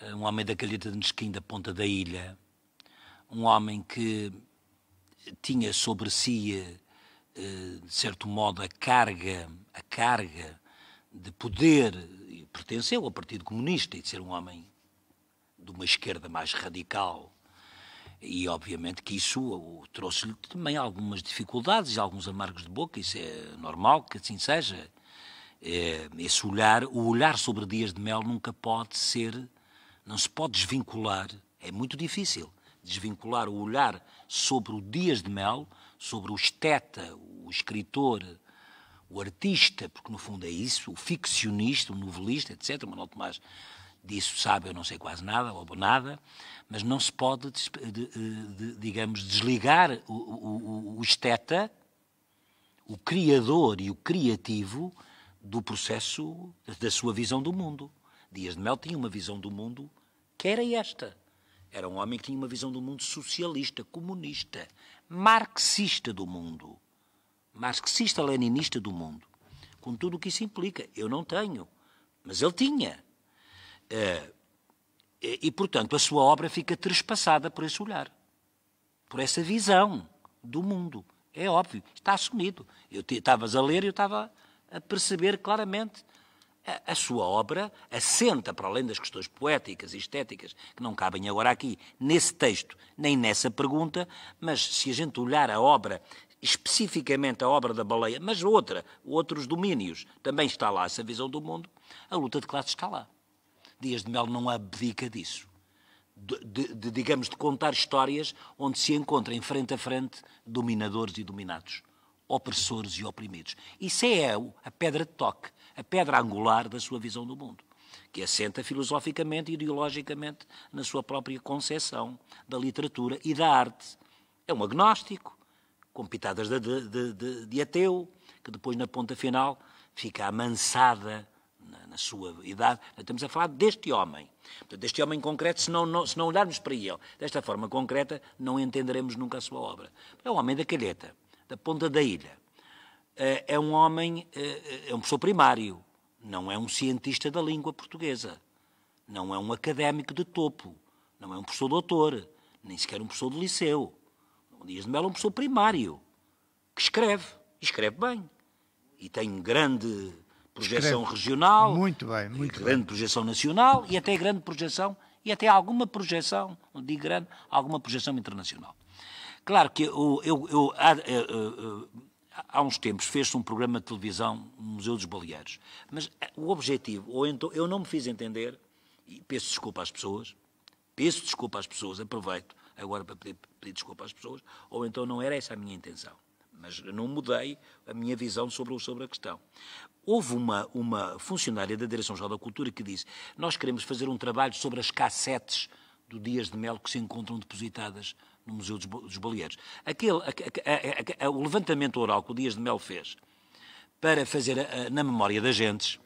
eh, um homem da calheta de Nesquim, da ponta da ilha, um homem que tinha sobre si eh, eh, de certo modo, a carga, a carga de poder, pertenceu ao Partido Comunista e de ser um homem de uma esquerda mais radical. E, obviamente, que isso trouxe-lhe também algumas dificuldades e alguns amargos de boca, isso é normal que assim seja. Eh, esse olhar, o olhar sobre Dias de Mel nunca pode ser, não se pode desvincular, é muito difícil desvincular o olhar sobre o Dias de Mel, sobre o esteta, o escritor, o artista, porque no fundo é isso, o ficcionista, o novelista, etc. O Manuel Tomás disso sabe, eu não sei quase nada, ou nada, mas não se pode, de, de, digamos, desligar o, o, o esteta, o criador e o criativo do processo da sua visão do mundo. Dias de Mel tinha uma visão do mundo que era esta. Era um homem que tinha uma visão do mundo socialista, comunista, marxista do mundo. Marxista-leninista do mundo. Com tudo o que isso implica. Eu não tenho, mas ele tinha. Eh, e, portanto, a sua obra fica trespassada por esse olhar, por essa visão do mundo. É óbvio, está assumido. Eu estavas a ler e eu estava a perceber claramente a, sua obra assenta, para além das questões poéticas e estéticas, que não cabem agora aqui, nesse texto, nem nessa pergunta, mas se a gente olhar a obra especificamente a obra da baleia, mas outra, outros domínios, também está lá essa visão do mundo, a luta de classes está lá. Dias de Mel não abdica disso. De, de, de, digamos, de contar histórias onde se encontram, frente a frente dominadores e dominados, opressores e oprimidos. Isso é a, a pedra de toque a pedra angular da sua visão do mundo, que assenta filosoficamente e ideologicamente na sua própria concepção da literatura e da arte. É um agnóstico, com pitadas de, de, de, de ateu, que depois, na ponta final, fica amansada na, na sua idade. Estamos a falar deste homem. Portanto, deste homem concreto, se não, não, se não olharmos para ele desta forma concreta, não entenderemos nunca a sua obra. É o homem da calheta, da ponta da ilha é, é um homem, é, é, é um professor primário, não é um cientista da língua portuguesa, não é um académico de topo, não é um professor doutor, nem sequer um professor de liceu. O Dias de Melo é um professor primário, que escreve, e escreve bem, e tem grande projeção escreve regional, muito bem, muito grande bem. projeção nacional e até grande projeção, e até alguma projeção, não digo grande, alguma projeção internacional. Claro que eu, eu, eu, ah, eu eh, eh, eh, há uns tempos fez-se um programa de televisão no Museu dos Baleares, mas eh, o objetivo, ou então, eu não me fiz entender, e peço desculpa às pessoas, peço desculpa às pessoas, aproveito agora para pedir, pedir desculpa às pessoas, ou então não era essa a minha intenção. Mas não mudei a minha visão sobre, sobre a questão. Houve uma, uma funcionária da Direção-Geral da Cultura que disse: Nós queremos fazer um trabalho sobre as cassetes do Dias de Melo que se encontram depositadas no Museu dos Baleares. Aquele, a, a, a, o levantamento oral que o Dias de Mel fez para fazer na memória das gentes,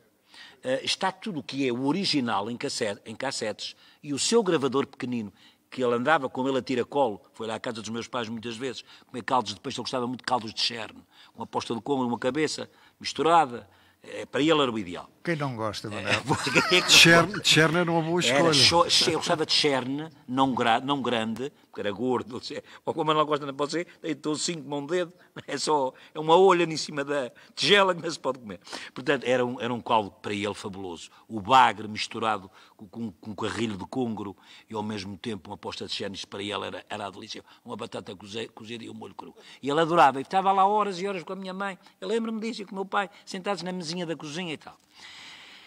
eh, está tudo o que é o original em, cassete, em cassetes e o seu gravador pequenino, que ele andava com ele a tiracolo, foi lá à casa dos meus pais muitas vezes, comer caldos, depois ele gostava muito de caldos de cherno uma aposta de como numa cabeça misturada, é, para ele era o ideal. Quem não gosta, Manuel? É, é Cherno Chern é era uma boa escolha. eu gostava de Cherne, não, gra, não grande, porque era gordo. Ou como não gosta, não pode ser, deitou cinco mão de dedo, é só é uma olha em cima da tigela que não se pode comer. Portanto, era um, era um caldo para ele fabuloso. O bagre misturado com, com um carrilho de congro e ao mesmo tempo uma posta de chenes para ela era, era a delícia, uma batata cozida e um molho cru. E ele adorava, e estava lá horas e horas com a minha mãe, eu lembro-me disso, e com o meu pai, sentados na mesinha da cozinha e tal.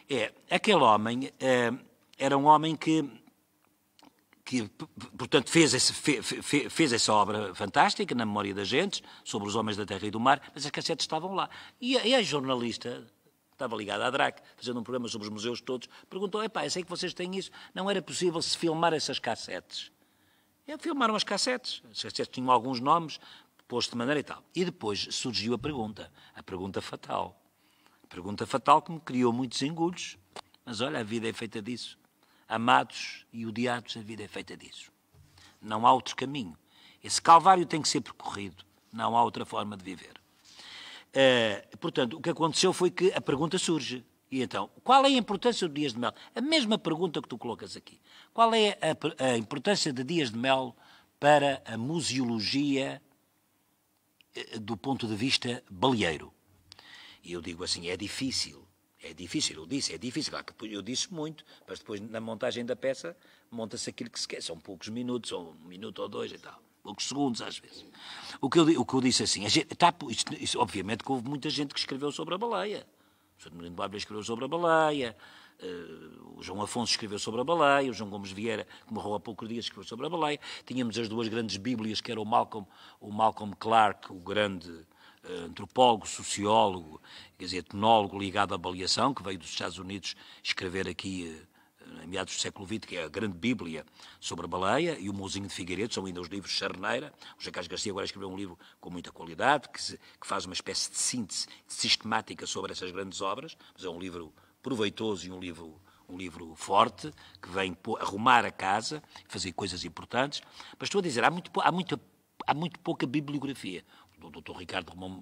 É, aquele homem é, era um homem que, que portanto, fez, esse, fez essa obra fantástica, na memória das gentes, sobre os homens da terra e do mar, mas as cassetes estavam lá. E, e a jornalista estava ligada à DRAC, fazendo um programa sobre os museus todos, perguntou, epá, eu sei que vocês têm isso, não era possível se filmar essas cassetes? E é, filmaram as cassetes, as cassetes tinham alguns nomes, posto de maneira e tal. E depois surgiu a pergunta, a pergunta fatal. A pergunta fatal que me criou muitos engulhos, mas olha, a vida é feita disso. Amados e odiados, a vida é feita disso. Não há outro caminho. Esse calvário tem que ser percorrido, não há outra forma de viver. Uh, portanto, o que aconteceu foi que a pergunta surge. E então, qual é a importância do Dias de Mel? A mesma pergunta que tu colocas aqui. Qual é a, a importância de Dias de Mel para a museologia eh, do ponto de vista baleeiro? E eu digo assim, é difícil. É difícil, eu disse, é difícil. Claro que eu disse muito, mas depois na montagem da peça monta-se aquilo que se quer. São poucos minutos, são um minuto ou dois e tal poucos segundos às vezes. O que eu, o que eu disse é assim, gente, tá, obviamente que houve muita gente que escreveu sobre a baleia. O Sr. Marino Bárbara escreveu sobre a baleia, uh, o João Afonso escreveu sobre a baleia, o João Gomes Vieira, que morreu há poucos dias, escreveu sobre a baleia. Tínhamos as duas grandes bíblias, que era o Malcolm, o Malcolm Clark, o grande eh, antropólogo, sociólogo, quer dizer, etnólogo ligado à baleação, que veio dos Estados Unidos escrever aqui eh, a meados do século XX, que é a grande bíblia sobre a baleia, e o Mouzinho de Figueiredo, são ainda os livros Charneira. O Jacques Garcia agora escreveu um livro com muita qualidade, que, se, que faz uma espécie de síntese sistemática sobre essas grandes obras, mas é um livro proveitoso e um livro um livro forte, que vem arrumar a casa, fazer coisas importantes, mas estou a dizer, há muito, há muito, há muito pouca bibliografia do Dr. Ricardo Romão,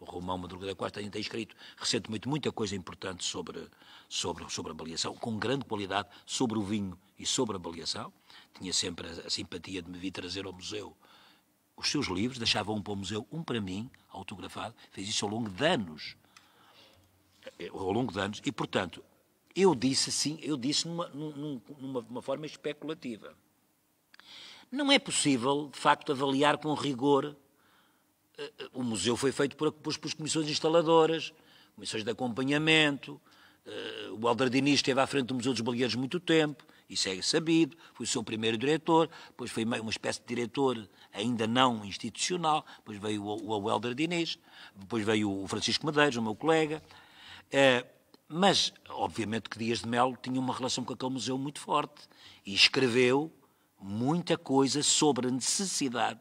Romão Madruga Costa, ainda tem escrito recentemente muita coisa importante sobre, sobre, sobre a baleação, com grande qualidade, sobre o vinho e sobre a baleação. Tinha sempre a, a simpatia de me vir trazer ao museu os seus livros, deixava um para o museu, um para mim, autografado, fez isso ao longo de anos. Eh, eh, ao longo de anos, e portanto, eu disse assim, eu disse numa, numa, numa forma especulativa. Não é possível, de facto, avaliar com rigor eh, o museu foi feito por, por, por comissões instaladoras, comissões de acompanhamento, eh, o Diniz esteve à frente do Museu dos Baleares muito tempo, isso é sabido, foi o seu primeiro diretor, depois foi uma espécie de diretor ainda não institucional, depois veio o, o Diniz, depois veio o Francisco Medeiros, o meu colega, eh, mas obviamente que Dias de Melo tinha uma relação com aquele museu muito forte e escreveu muita coisa sobre a necessidade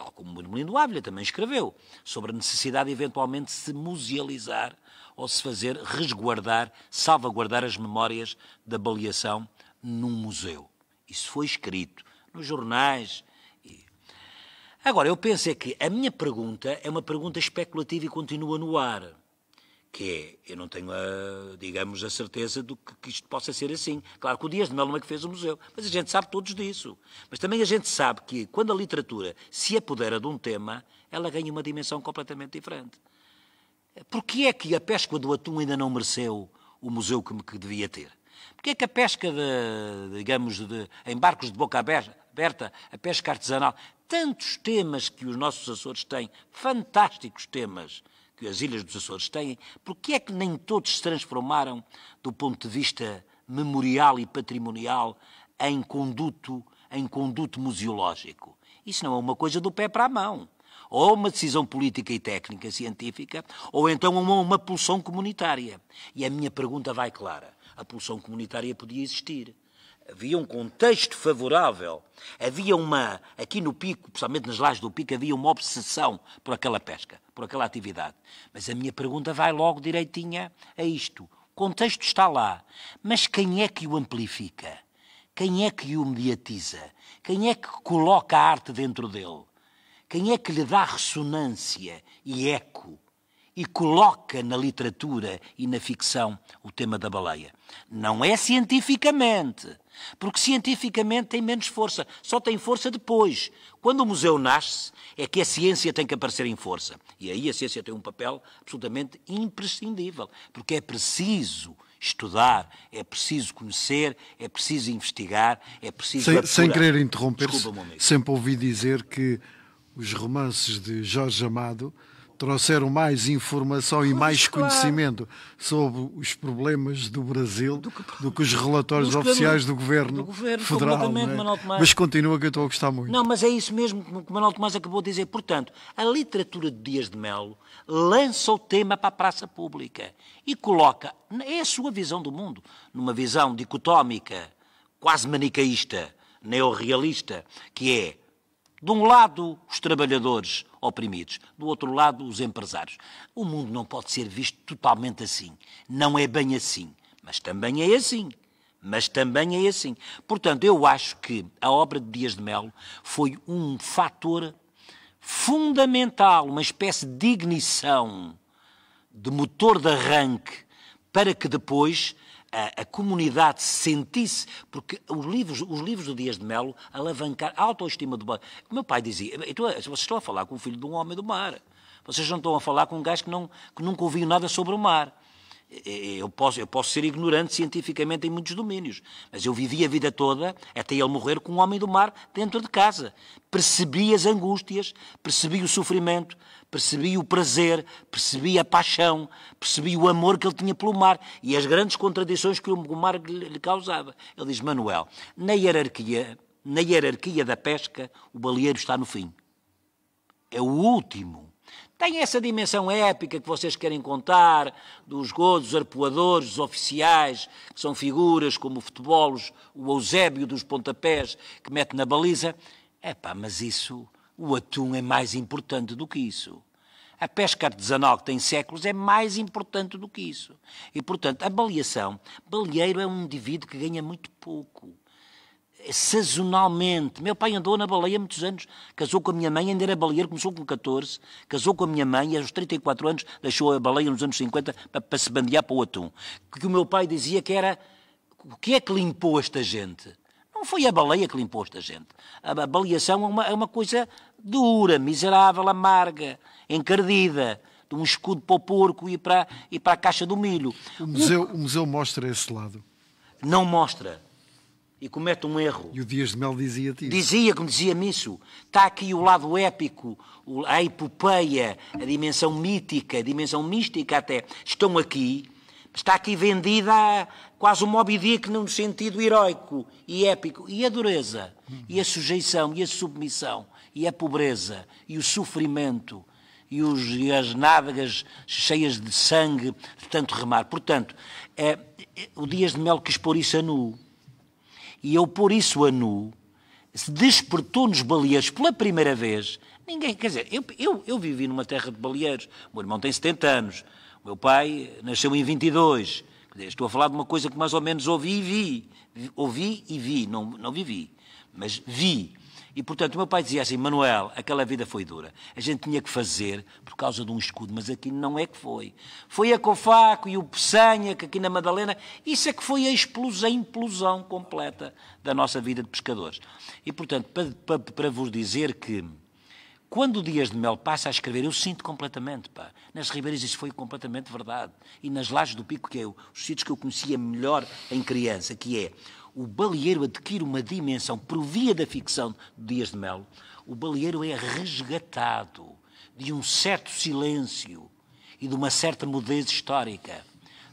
tal como Bruno Melindo Ávila também escreveu, sobre a necessidade de eventualmente se musealizar ou se fazer resguardar, salvaguardar as memórias da baleação num museu. Isso foi escrito nos jornais. Agora, eu penso é que a minha pergunta é uma pergunta especulativa e continua no ar que é, eu não tenho, a, digamos, a certeza do que, que, isto possa ser assim. Claro que o Dias de Melo não é que fez o museu, mas a gente sabe todos disso. Mas também a gente sabe que, quando a literatura se apodera de um tema, ela ganha uma dimensão completamente diferente. Porquê é que a pesca do atum ainda não mereceu o museu que, que devia ter? Porquê é que a pesca, de, digamos, de, em barcos de boca aberta, a pesca artesanal, tantos temas que os nossos Açores têm, fantásticos temas, que as Ilhas dos Açores têm, porque é que nem todos se transformaram, do ponto de vista memorial e patrimonial, em conduto, em conduto museológico? Isso não é uma coisa do pé para a mão. Ou uma decisão política e técnica científica, ou então uma, uma pulsão comunitária. E a minha pergunta vai clara. A pulsão comunitária podia existir havia um contexto favorável, havia uma, aqui no Pico, principalmente nas lajes do Pico, havia uma obsessão por aquela pesca, por aquela atividade. Mas a minha pergunta vai logo direitinha a isto. O contexto está lá, mas quem é que o amplifica? Quem é que o mediatiza? Quem é que coloca a arte dentro dele? Quem é que lhe dá ressonância e eco? e coloca na literatura e na ficção o tema da baleia. Não é cientificamente, porque cientificamente tem menos força, só tem força depois. Quando o museu nasce, é que a ciência tem que aparecer em força. E aí a ciência tem um papel absolutamente imprescindível, porque é preciso estudar, é preciso conhecer, é preciso investigar, é preciso. Sem, sem querer interromper, -se, sempre ouvi dizer que os romances de Jorge Amado trouxeram mais informação e mais claro. conhecimento sobre os problemas do Brasil do que, do que os relatórios oficiais do governo, do governo federal. É? Mas continua que eu estou a gostar muito. Não, mas é isso mesmo que Manuel Tomás acabou de dizer. Portanto, a literatura de Dias de Melo lança o tema para a praça pública e coloca, é a sua visão do mundo, numa visão dicotómica, quase manicaísta, neorrealista, que é de um lado, os trabalhadores oprimidos, do outro lado, os empresários. O mundo não pode ser visto totalmente assim. Não é bem assim, mas também é assim. Mas também é assim. Portanto, eu acho que a obra de Dias de Melo foi um fator fundamental, uma espécie de ignição, de motor de arranque, para que depois a, a, comunidade sentisse, porque os livros, os livros do Dias de Melo alavancaram a autoestima do... O meu pai dizia, vocês estão a falar com o filho de um homem do mar, vocês não estão a falar com um gajo que, não, que nunca ouviu nada sobre o mar. Eu posso, eu posso ser ignorante cientificamente em muitos domínios, mas eu vivi a vida toda, até ele morrer, com um homem do mar dentro de casa. Percebi as angústias, percebi o sofrimento, percebi o prazer, percebi a paixão, percebi o amor que ele tinha pelo mar e as grandes contradições que o mar lhe causava. Ele diz: Manuel, na hierarquia, na hierarquia da pesca, o baleeiro está no fim. É o último tem essa dimensão épica que vocês querem contar, dos godos, arpoadores, dos oficiais, que são figuras como o futebol, o Eusébio dos pontapés que mete na baliza. É pá, mas isso, o atum é mais importante do que isso. A pesca artesanal que tem séculos é mais importante do que isso. E, portanto, a baleação, baleeiro é um indivíduo que ganha muito pouco sazonalmente. Meu pai andou na baleia muitos anos, casou com a minha mãe, ainda era baleiro, começou com 14, casou com a minha mãe e aos 34 anos deixou a baleia nos anos 50 para, para se bandear para o atum. Que o meu pai dizia que era o que é que limpou esta gente? Não foi a baleia que limpou esta gente. A baleação é uma, é uma coisa dura, miserável, amarga, encardida de um escudo para o porco e para, e para a caixa do milho. O museu, o... o museu mostra esse lado? Não mostra e comete um erro. E o Dias de Mel dizia-te isso? Dizia, como dizia-me isso. Está aqui o lado épico, a epopeia, a dimensão mítica, a dimensão mística até, estão aqui. Está aqui vendida quase uma Moby Dick num sentido heróico e épico. E a dureza, hum. e a sujeição, e a submissão, e a pobreza, e o sofrimento, e, os, e as nádegas cheias de sangue de tanto remar. Portanto, é, é o Dias de Mel quis pôr isso a nu e eu por isso nu, se despertou-nos baleeiros pela primeira vez. Ninguém, quer dizer, eu, eu, eu vivi numa terra de baleeiros. O meu irmão tem 70 anos. O meu pai nasceu em 22. Dizer, estou a falar de uma coisa que mais ou menos ouvi e vi. Ouvi e vi, não, não vivi. Mas vi. E, portanto, o meu pai dizia assim, Manuel, aquela vida foi dura. A gente tinha que fazer por causa de um escudo, mas aqui não é que foi. Foi a Cofaco e o Peçanha, que aqui na Madalena, isso é que foi a explosão, a implosão completa da nossa vida de pescadores. E, portanto, para, para, para vos dizer que quando o Dias de Mel passa a escrever, eu sinto completamente, pá. Nas Ribeiras isso foi completamente verdade. E nas Lajes do Pico, que é o, os sítios que eu conhecia melhor em criança, que é o baleeiro adquire uma dimensão, por via da ficção de Dias de Melo, o baleeiro é resgatado de um certo silêncio e de uma certa mudez histórica,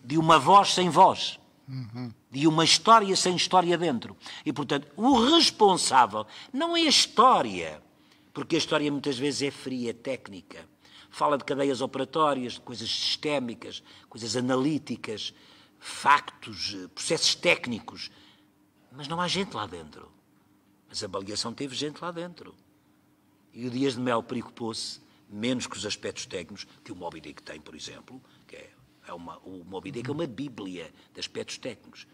de uma voz sem voz, uhum. de uma história sem história dentro. E, portanto, o responsável não é a história, porque a história muitas vezes é fria, técnica. Fala de cadeias operatórias, de coisas sistémicas, coisas analíticas, factos, eh, processos técnicos mas não há gente lá dentro. Mas a baleação teve gente lá dentro. E o Dias de Mel preocupou-se menos que os aspectos técnicos que o Moby Dick tem, por exemplo, que é, é uma, o Moby Dick é uma bíblia de aspectos técnicos.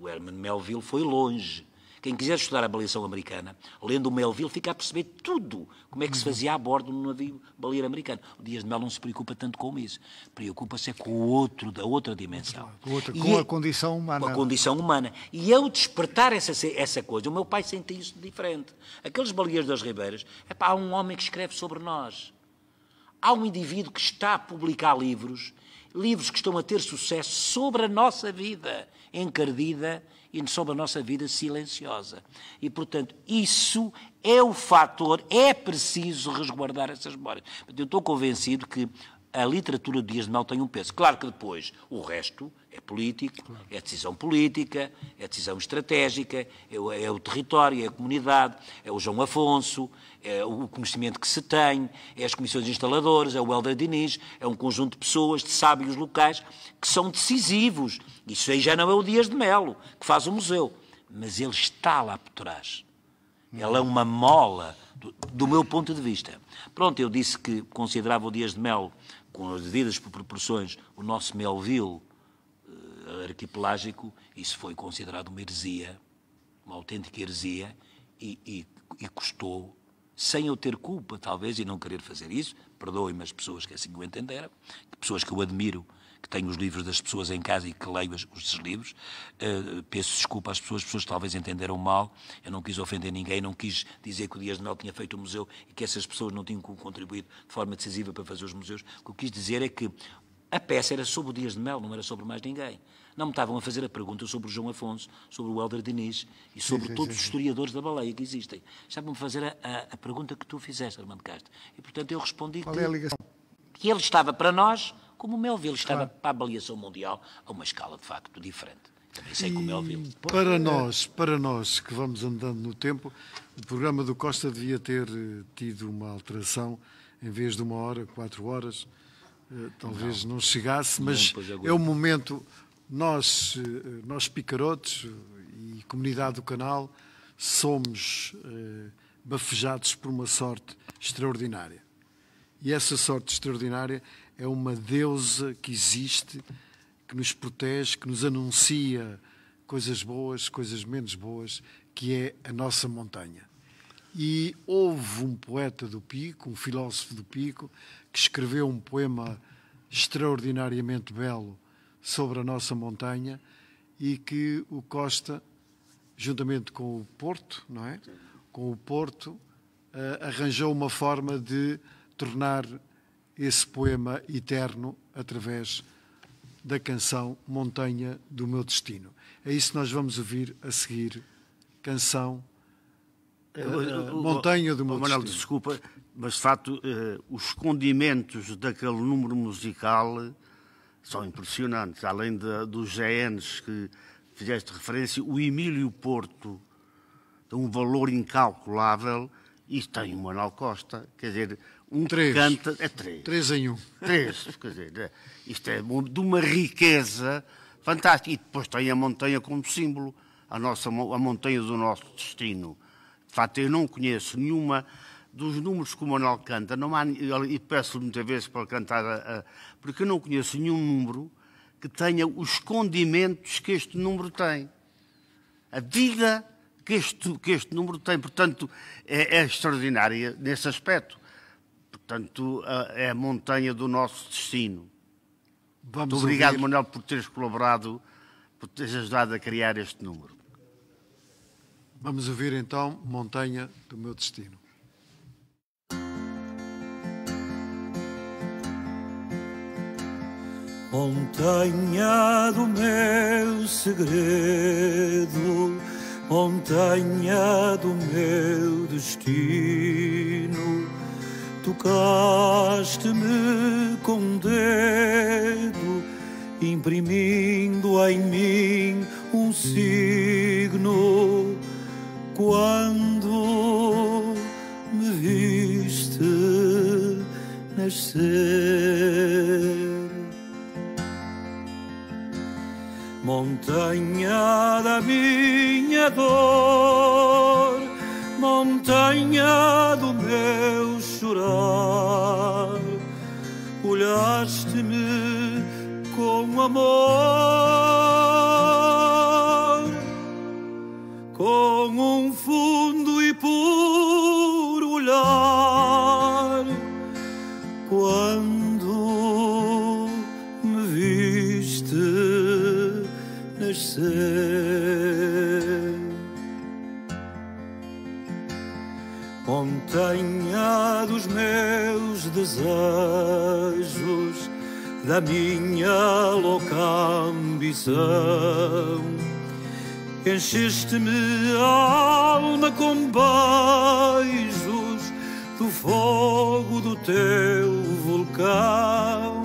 O Herman Melville foi longe quem quiser estudar a baleação americana, lendo o Melville, fica a perceber tudo como é que se uhum. fazia a bordo num navio baleiro americano. O Dias de Mel não se preocupa tanto com isso. Preocupa-se é com o outro, da outra dimensão. Com, outra, com a é condição humana. Com a condição humana. E eu despertar essa, essa coisa, o meu pai sentia isso diferente. Aqueles baleiros das ribeiras, epá, há um homem que escreve sobre nós. Há um indivíduo que está a publicar livros livros que estão a ter sucesso sobre a nossa vida encardida e sobre a nossa vida silenciosa. E, portanto, isso é o fator, é preciso resguardar essas memórias. Eu estou convencido que a literatura de Dias de Mel tem um peso. Claro que depois o resto é político, é decisão política, é decisão estratégica, é o, é, o território, é a comunidade, é o João Afonso, é o conhecimento que se tem, é as comissões instaladoras, é o Helder Diniz, é um conjunto de pessoas, de sábios locais, que são decisivos. Isso aí já não é o Dias de Melo que faz o museu, mas ele está lá por trás. Ela é uma mola, do, do meu ponto de vista. Pronto, eu disse que considerava o Dias de Melo com as devidas proporções, o nosso Melville eh, arquipelágico, isso foi considerado uma heresia, uma autêntica heresia, e, e, e custou, sem eu ter culpa, talvez, e não querer fazer isso, perdoem-me as pessoas que assim o entenderam, pessoas que eu admiro que tenho os livros das pessoas em casa e que leio os, os livros. Uh, peço desculpa às pessoas, as pessoas talvez entenderam mal. Eu não quis ofender ninguém, não quis dizer que o Dias de Mel tinha feito o museu e que essas pessoas não tinham contribuído de forma decisiva para fazer os museus. O que eu quis dizer é que a peça era sobre o Dias de Mel, não era sobre mais ninguém. Não me estavam a fazer a pergunta sobre o João Afonso, sobre o Helder Diniz e sobre sim, sim, todos sim, os historiadores da baleia que existem. Estavam-me a fazer a, a, a, pergunta que tu fizeste, Armando Castro. E, portanto, eu respondi Qual que, é a ligação? que ele estava para nós como o Melville estava claro. para a avaliação mundial a uma escala de facto diferente. Também sei e como Melville. Para nós, para nós que vamos andando no tempo, o programa do Costa devia ter eh, tido uma alteração em vez de uma hora, quatro horas. Eh, talvez não, não chegasse, mas não, é o momento. Nós, eh, nós picarotes e comunidade do canal, somos bafejados por uma sorte extraordinária. E essa sorte extraordinária é uma deusa que existe, que nos protege, que nos anuncia coisas boas, coisas menos boas, que é a nossa montanha. E houve um poeta do Pico, um filósofo do Pico, que escreveu um poema extraordinariamente belo sobre a nossa montanha e que o Costa, juntamente com o Porto, não é? Com o Porto, eh, arranjou uma forma de tornar esse poema eterno através da canção Montanha do Meu Destino. É isso que nós vamos ouvir a seguir, canção uh, Montanha do Meu destino Manuel, Destino. desculpa, mas de facto uh, os condimentos daquele número musical são impressionantes. Além de, dos GNs que fizeste referência, o Emílio Porto tem um valor incalculável e tem o Manuel Costa. Quer dizer, um três. Canta, é três. Três em um. Três, quer dizer, é, isto é de uma riqueza fantástica. E depois tem a montanha como símbolo, a, nossa, a montanha do nosso destino. De facto, eu não conheço nenhuma dos números que o Manuel canta, não há, e peço-lhe muitas vezes para cantar, porque eu não conheço nenhum número que tenha os condimentos que este número tem. A vida que este, que este número tem, portanto, é, é extraordinária nesse aspecto. Portanto, é a montanha do nosso destino. Vamos Muito obrigado, ouvir. Manuel, por teres colaborado, por teres ajudado a criar este número. Vamos ouvir então Montanha do Meu Destino. Montanha do meu segredo, montanha do meu destino tocaste-me com um dedo, imprimindo em mim um signo. Quando me viste nascer, montanha da minha dor, montanha jurar, olhaste-me com amor. desejos da minha louca ambição. Encheste-me a alma com beijos do fogo do teu vulcão.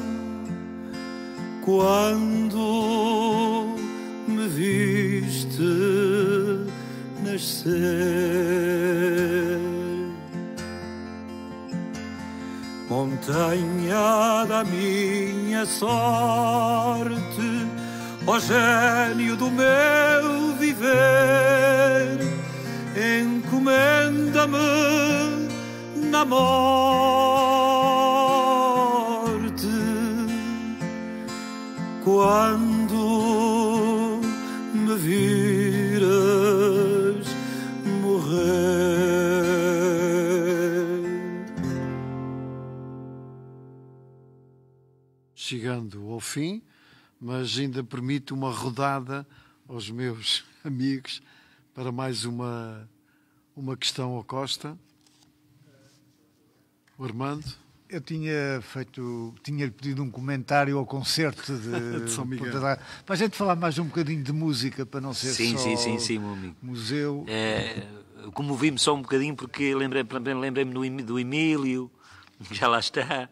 Quando me viste nascer. tenha da minha sorte, ó gênio do meu viver, encomenda-me na morte. Quando chegando ao fim, mas ainda permito uma rodada aos meus amigos para mais uma, uma questão ao Costa. O Armando. Eu tinha feito, tinha pedido um comentário ao concerto de, de São Miguel. Para a gente falar mais um bocadinho de música, para não ser sim, só sim, sim, sim, meu amigo. museu. É, comovi-me só um bocadinho porque lembrei-me lembrei, do Emílio, já lá está,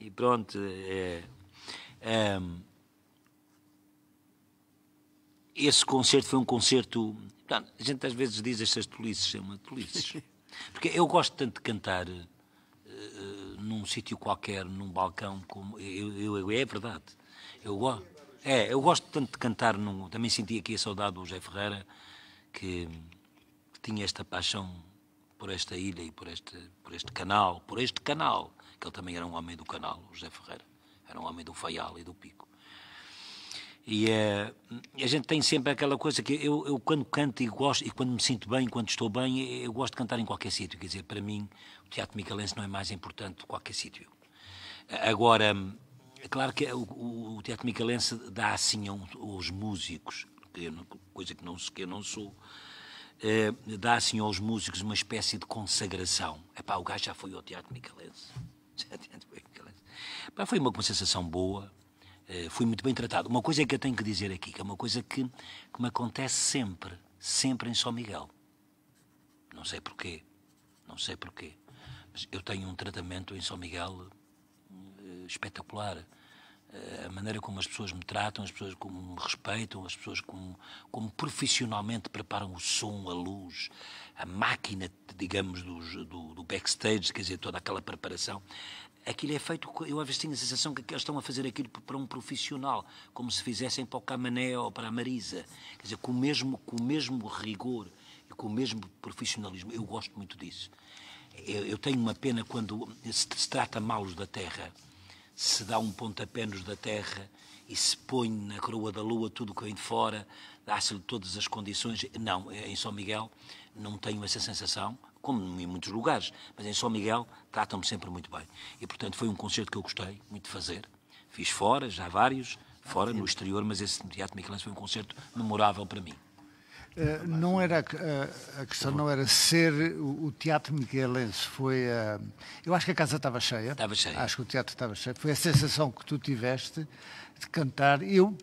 e pronto, é, um, esse concerto foi um concerto. Portanto, a gente às vezes diz estas tolices, é uma tolices. Porque eu gosto tanto de cantar uh, num sítio qualquer, num balcão, como eu, eu, eu é verdade. Eu gosto. É, eu gosto tanto de cantar num. Também senti aqui a saudade do José Ferreira, que tinha esta paixão por esta ilha e por este, por este canal, por este canal, que ele também era um homem do canal, o José Ferreira. Era um homem do Faial e do Pico. E eh, a gente tem sempre aquela coisa que eu, eu, quando canto e gosto, e quando me sinto bem, quando estou bem, eh, eu gosto de cantar em qualquer sítio. Quer dizer, para mim, o teatro micalense não é mais importante que qualquer sítio. Agora, é claro que o, o, teatro micalense dá assim aos músicos, que coisa que, não, que eu não sou, eh, dá assim aos músicos uma espécie de consagração. Epá, o gajo já foi ao teatro micalense. Já foi foi uma sensação boa, eh, fui muito bem tratado. Uma coisa é que eu tenho que dizer aqui, que é uma coisa que, que me acontece sempre, sempre em São Miguel. Não sei porquê, não sei porquê. Mas eu tenho um tratamento em São Miguel eh, espetacular eh, a maneira como as pessoas me tratam, as pessoas como me respeitam, as pessoas como, como profissionalmente preparam o som, a luz, a máquina, digamos, do, do backstage, quer dizer, toda aquela preparação aquilo é feito, eu às vezes tenho a sensação é que eles estão a fazer aquilo para um profissional, como se fizessem para o Camané ou para a Marisa, quer dizer, com o mesmo, com o mesmo rigor e com o mesmo profissionalismo. Eu gosto muito disso. Eu, eu tenho uma pena quando se, se trata mal os da terra, se dá um pontapé nos da terra e se põe na coroa da lua tudo o que vem de fora, dá-se-lhe todas as condições. Não, em São Miguel não tenho essa sensação, como em muitos lugares, mas em São Miguel tratam-me sempre muito bem. E, portanto, foi um concerto que eu gostei muito de fazer. Fiz fora, já vários, fora, no exterior, mas esse Teatro Michelangelo foi um concerto memorável para mim. Uh, não era uh, a questão não era ser o, o teatro Miguelense foi uh, eu acho que a casa estava cheia estava cheia acho que o teatro estava cheio foi a sensação que tu tiveste de cantar eu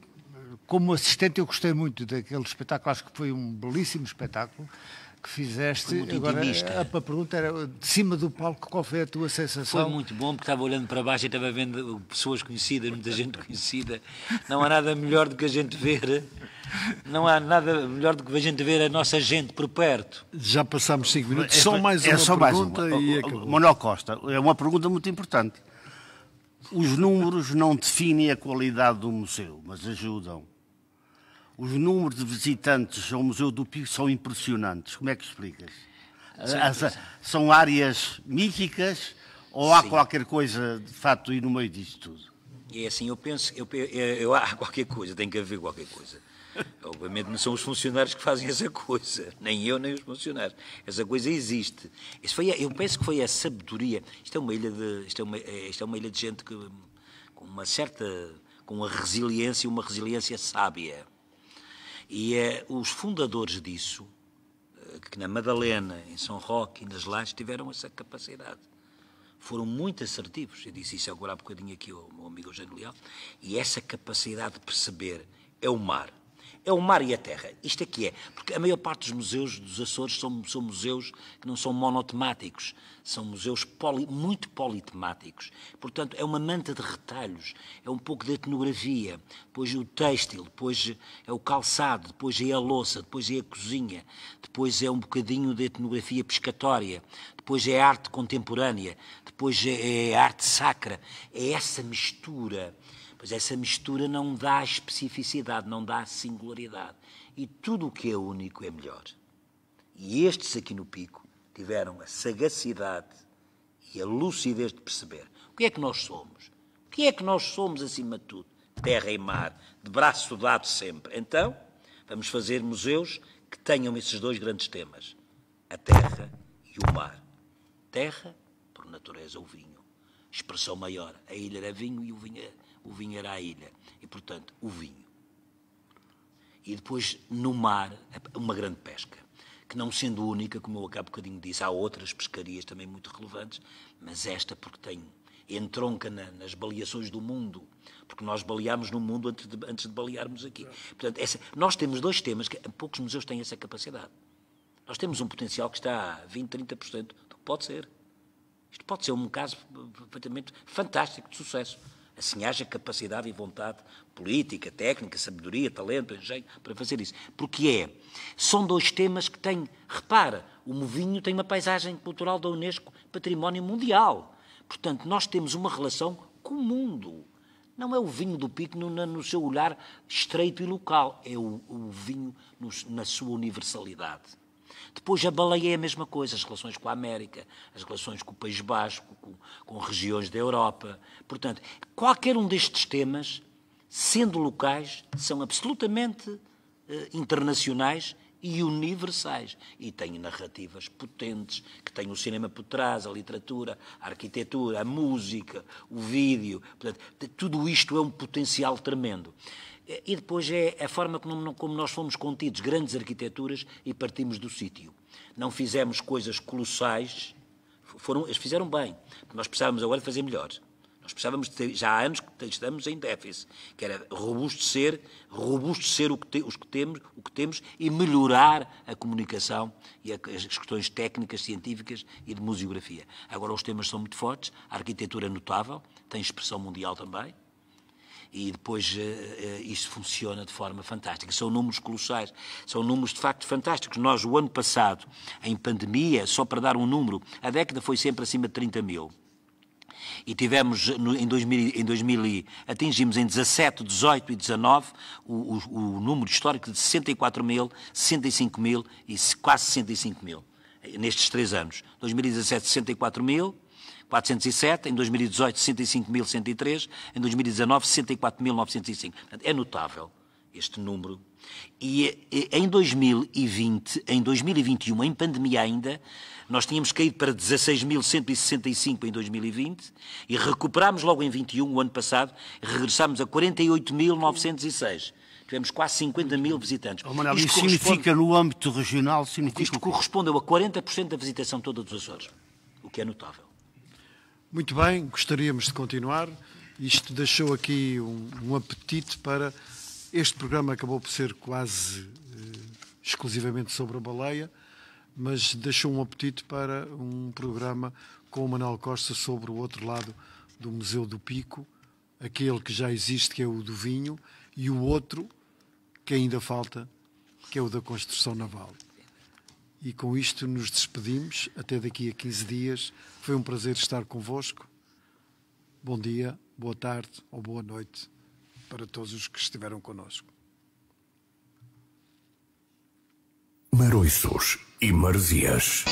como assistente eu gostei muito daquele espetáculo acho que foi um belíssimo espetáculo que fizeste. Foi muito Agora, intimista. A, a, pergunta era, de cima do palco, qual foi a tua sensação? Foi muito bom, porque estava olhando para baixo e estava vendo pessoas conhecidas, muita gente conhecida. Não há nada melhor do que a gente ver... Não há nada melhor do que a gente ver a nossa gente por perto. Já passámos cinco minutos. É, é só mais uma é só pergunta mais uma. e acabou. Manuel Costa, é uma pergunta muito importante. Os números não definem a qualidade do museu, mas ajudam os números de visitantes ao Museu do Pico são impressionantes. Como é que explicas? As, ah, ah, ah, é. são áreas míticas ou há qualquer coisa de fato aí no meio disto tudo? É assim, eu penso, eu, eu, eu, há qualquer coisa, tem que haver qualquer coisa. Obviamente não são os funcionários que fazem essa coisa, nem eu, nem os funcionários. Essa coisa existe. Isso foi, eu penso que foi a sabedoria. Isto é uma ilha de, isto é uma, isto é uma ilha de gente que, com uma certa, com uma resiliência, uma resiliência sábia. E é os fundadores disso, eh, que na Madalena, em São Roque e nas Lajes, tiveram essa capacidade. Foram muito assertivos. Eu disse isso agora há bocadinho aqui ao meu amigo Eugênio Leal. E essa capacidade de perceber é o mar é o mar e a terra. Isto é que é. Porque a maior parte dos museus dos Açores são, são museus que não são monotemáticos, são museus poli, muito politemáticos. Portanto, é uma manta de retalhos, é um pouco de etnografia, depois o têxtil, depois é o calçado, depois é a louça, depois é a cozinha, depois é um bocadinho de etnografia pescatória, depois é arte contemporânea, depois é, é arte sacra. É essa mistura Pois essa mistura não dá especificidade, não dá singularidade. E tudo o que é único é melhor. E estes aqui no pico tiveram a sagacidade e a lucidez de perceber o que é que nós somos. O que é que nós somos acima de tudo? Terra e mar, de braço dado sempre. Então, vamos fazer museus que tenham esses dois grandes temas: a terra e o mar. Terra, por natureza, o vinho. Expressão maior, a ilha era vinho e o era o vinho era a ilha. E, portanto, o vinho. E depois, no mar, uma grande pesca. Que não sendo única, como eu há bocadinho disse, há outras pescarias também muito relevantes, mas esta, porque tem entronca na, nas baleações do mundo, porque nós baleámos no mundo antes de, antes de balearmos aqui. Portanto, essa, nós temos dois temas que poucos museus têm essa capacidade. Nós temos um potencial que está a 20, 30% pode ser. Isto pode ser um caso perfeitamente fantástico de sucesso assim haja capacidade e vontade política, técnica, sabedoria, talento, engenho, para fazer isso. Porque é, são dois temas que têm, repara, o Movinho tem uma paisagem cultural da Unesco património mundial. Portanto, nós temos uma relação com o mundo. Não é o vinho do Pico no, no seu olhar estreito e local, é o, o vinho no, na sua universalidade. Depois a baleia é a mesma coisa, as relações com a América, as relações com o País Basco, com, com regiões da Europa. Portanto, qualquer um destes temas, sendo locais, são absolutamente eh, internacionais e universais. E têm narrativas potentes, que tem o cinema por trás, a literatura, a arquitetura, a música, o vídeo. Portanto, tudo isto é um potencial tremendo. E depois é a forma como nós fomos contidos, grandes arquiteturas, e partimos do sítio. Não fizemos coisas colossais, foram, eles fizeram bem. Nós precisávamos agora de fazer melhor. Nós precisávamos, de, já há anos que estamos em déficit, que era robustecer, robustecer o que, te, os que temos, o que temos e melhorar a comunicação e as questões técnicas, científicas e de museografia. Agora os temas são muito fortes, a arquitetura é notável, tem expressão mundial também, e depois uh, isso funciona de forma fantástica. São números colossais, são números de facto fantásticos. Nós, o ano passado, em pandemia, só para dar um número, a década foi sempre acima de 30 mil. E tivemos em 2000, em 2000 atingimos em 17, 18 e 19 o, o, o número histórico de 64 mil, 65 mil e quase 65 mil nestes três anos. 2017, 64 mil, 407, em 2018 65.103, em 2019 64.905. É notável este número. E eh, em 2020, em 2021, em pandemia ainda, nós tínhamos caído para 16.165 em 2020 e recuperámos logo em 21, o ano passado, e regressámos a 48.906. Tivemos quase 50 mil visitantes. Oh, Manuel, isto significa, no âmbito regional, significa. Isto corresponde a 40% da visitação toda dos Açores, o que é notável. Muito bem, gostaríamos de continuar. Isto deixou aqui um, um apetite para. Este programa acabou por ser quase eh, exclusivamente sobre a baleia, mas deixou um apetite para um programa com o Manuel Costa sobre o outro lado do Museu do Pico, aquele que já existe, que é o do vinho, e o outro que ainda falta, que é o da construção naval. E com isto nos despedimos. Até daqui a 15 dias. Foi um prazer estar convosco. Bom dia, boa tarde ou boa noite para todos os que estiveram connosco. Maroiços e Maresias.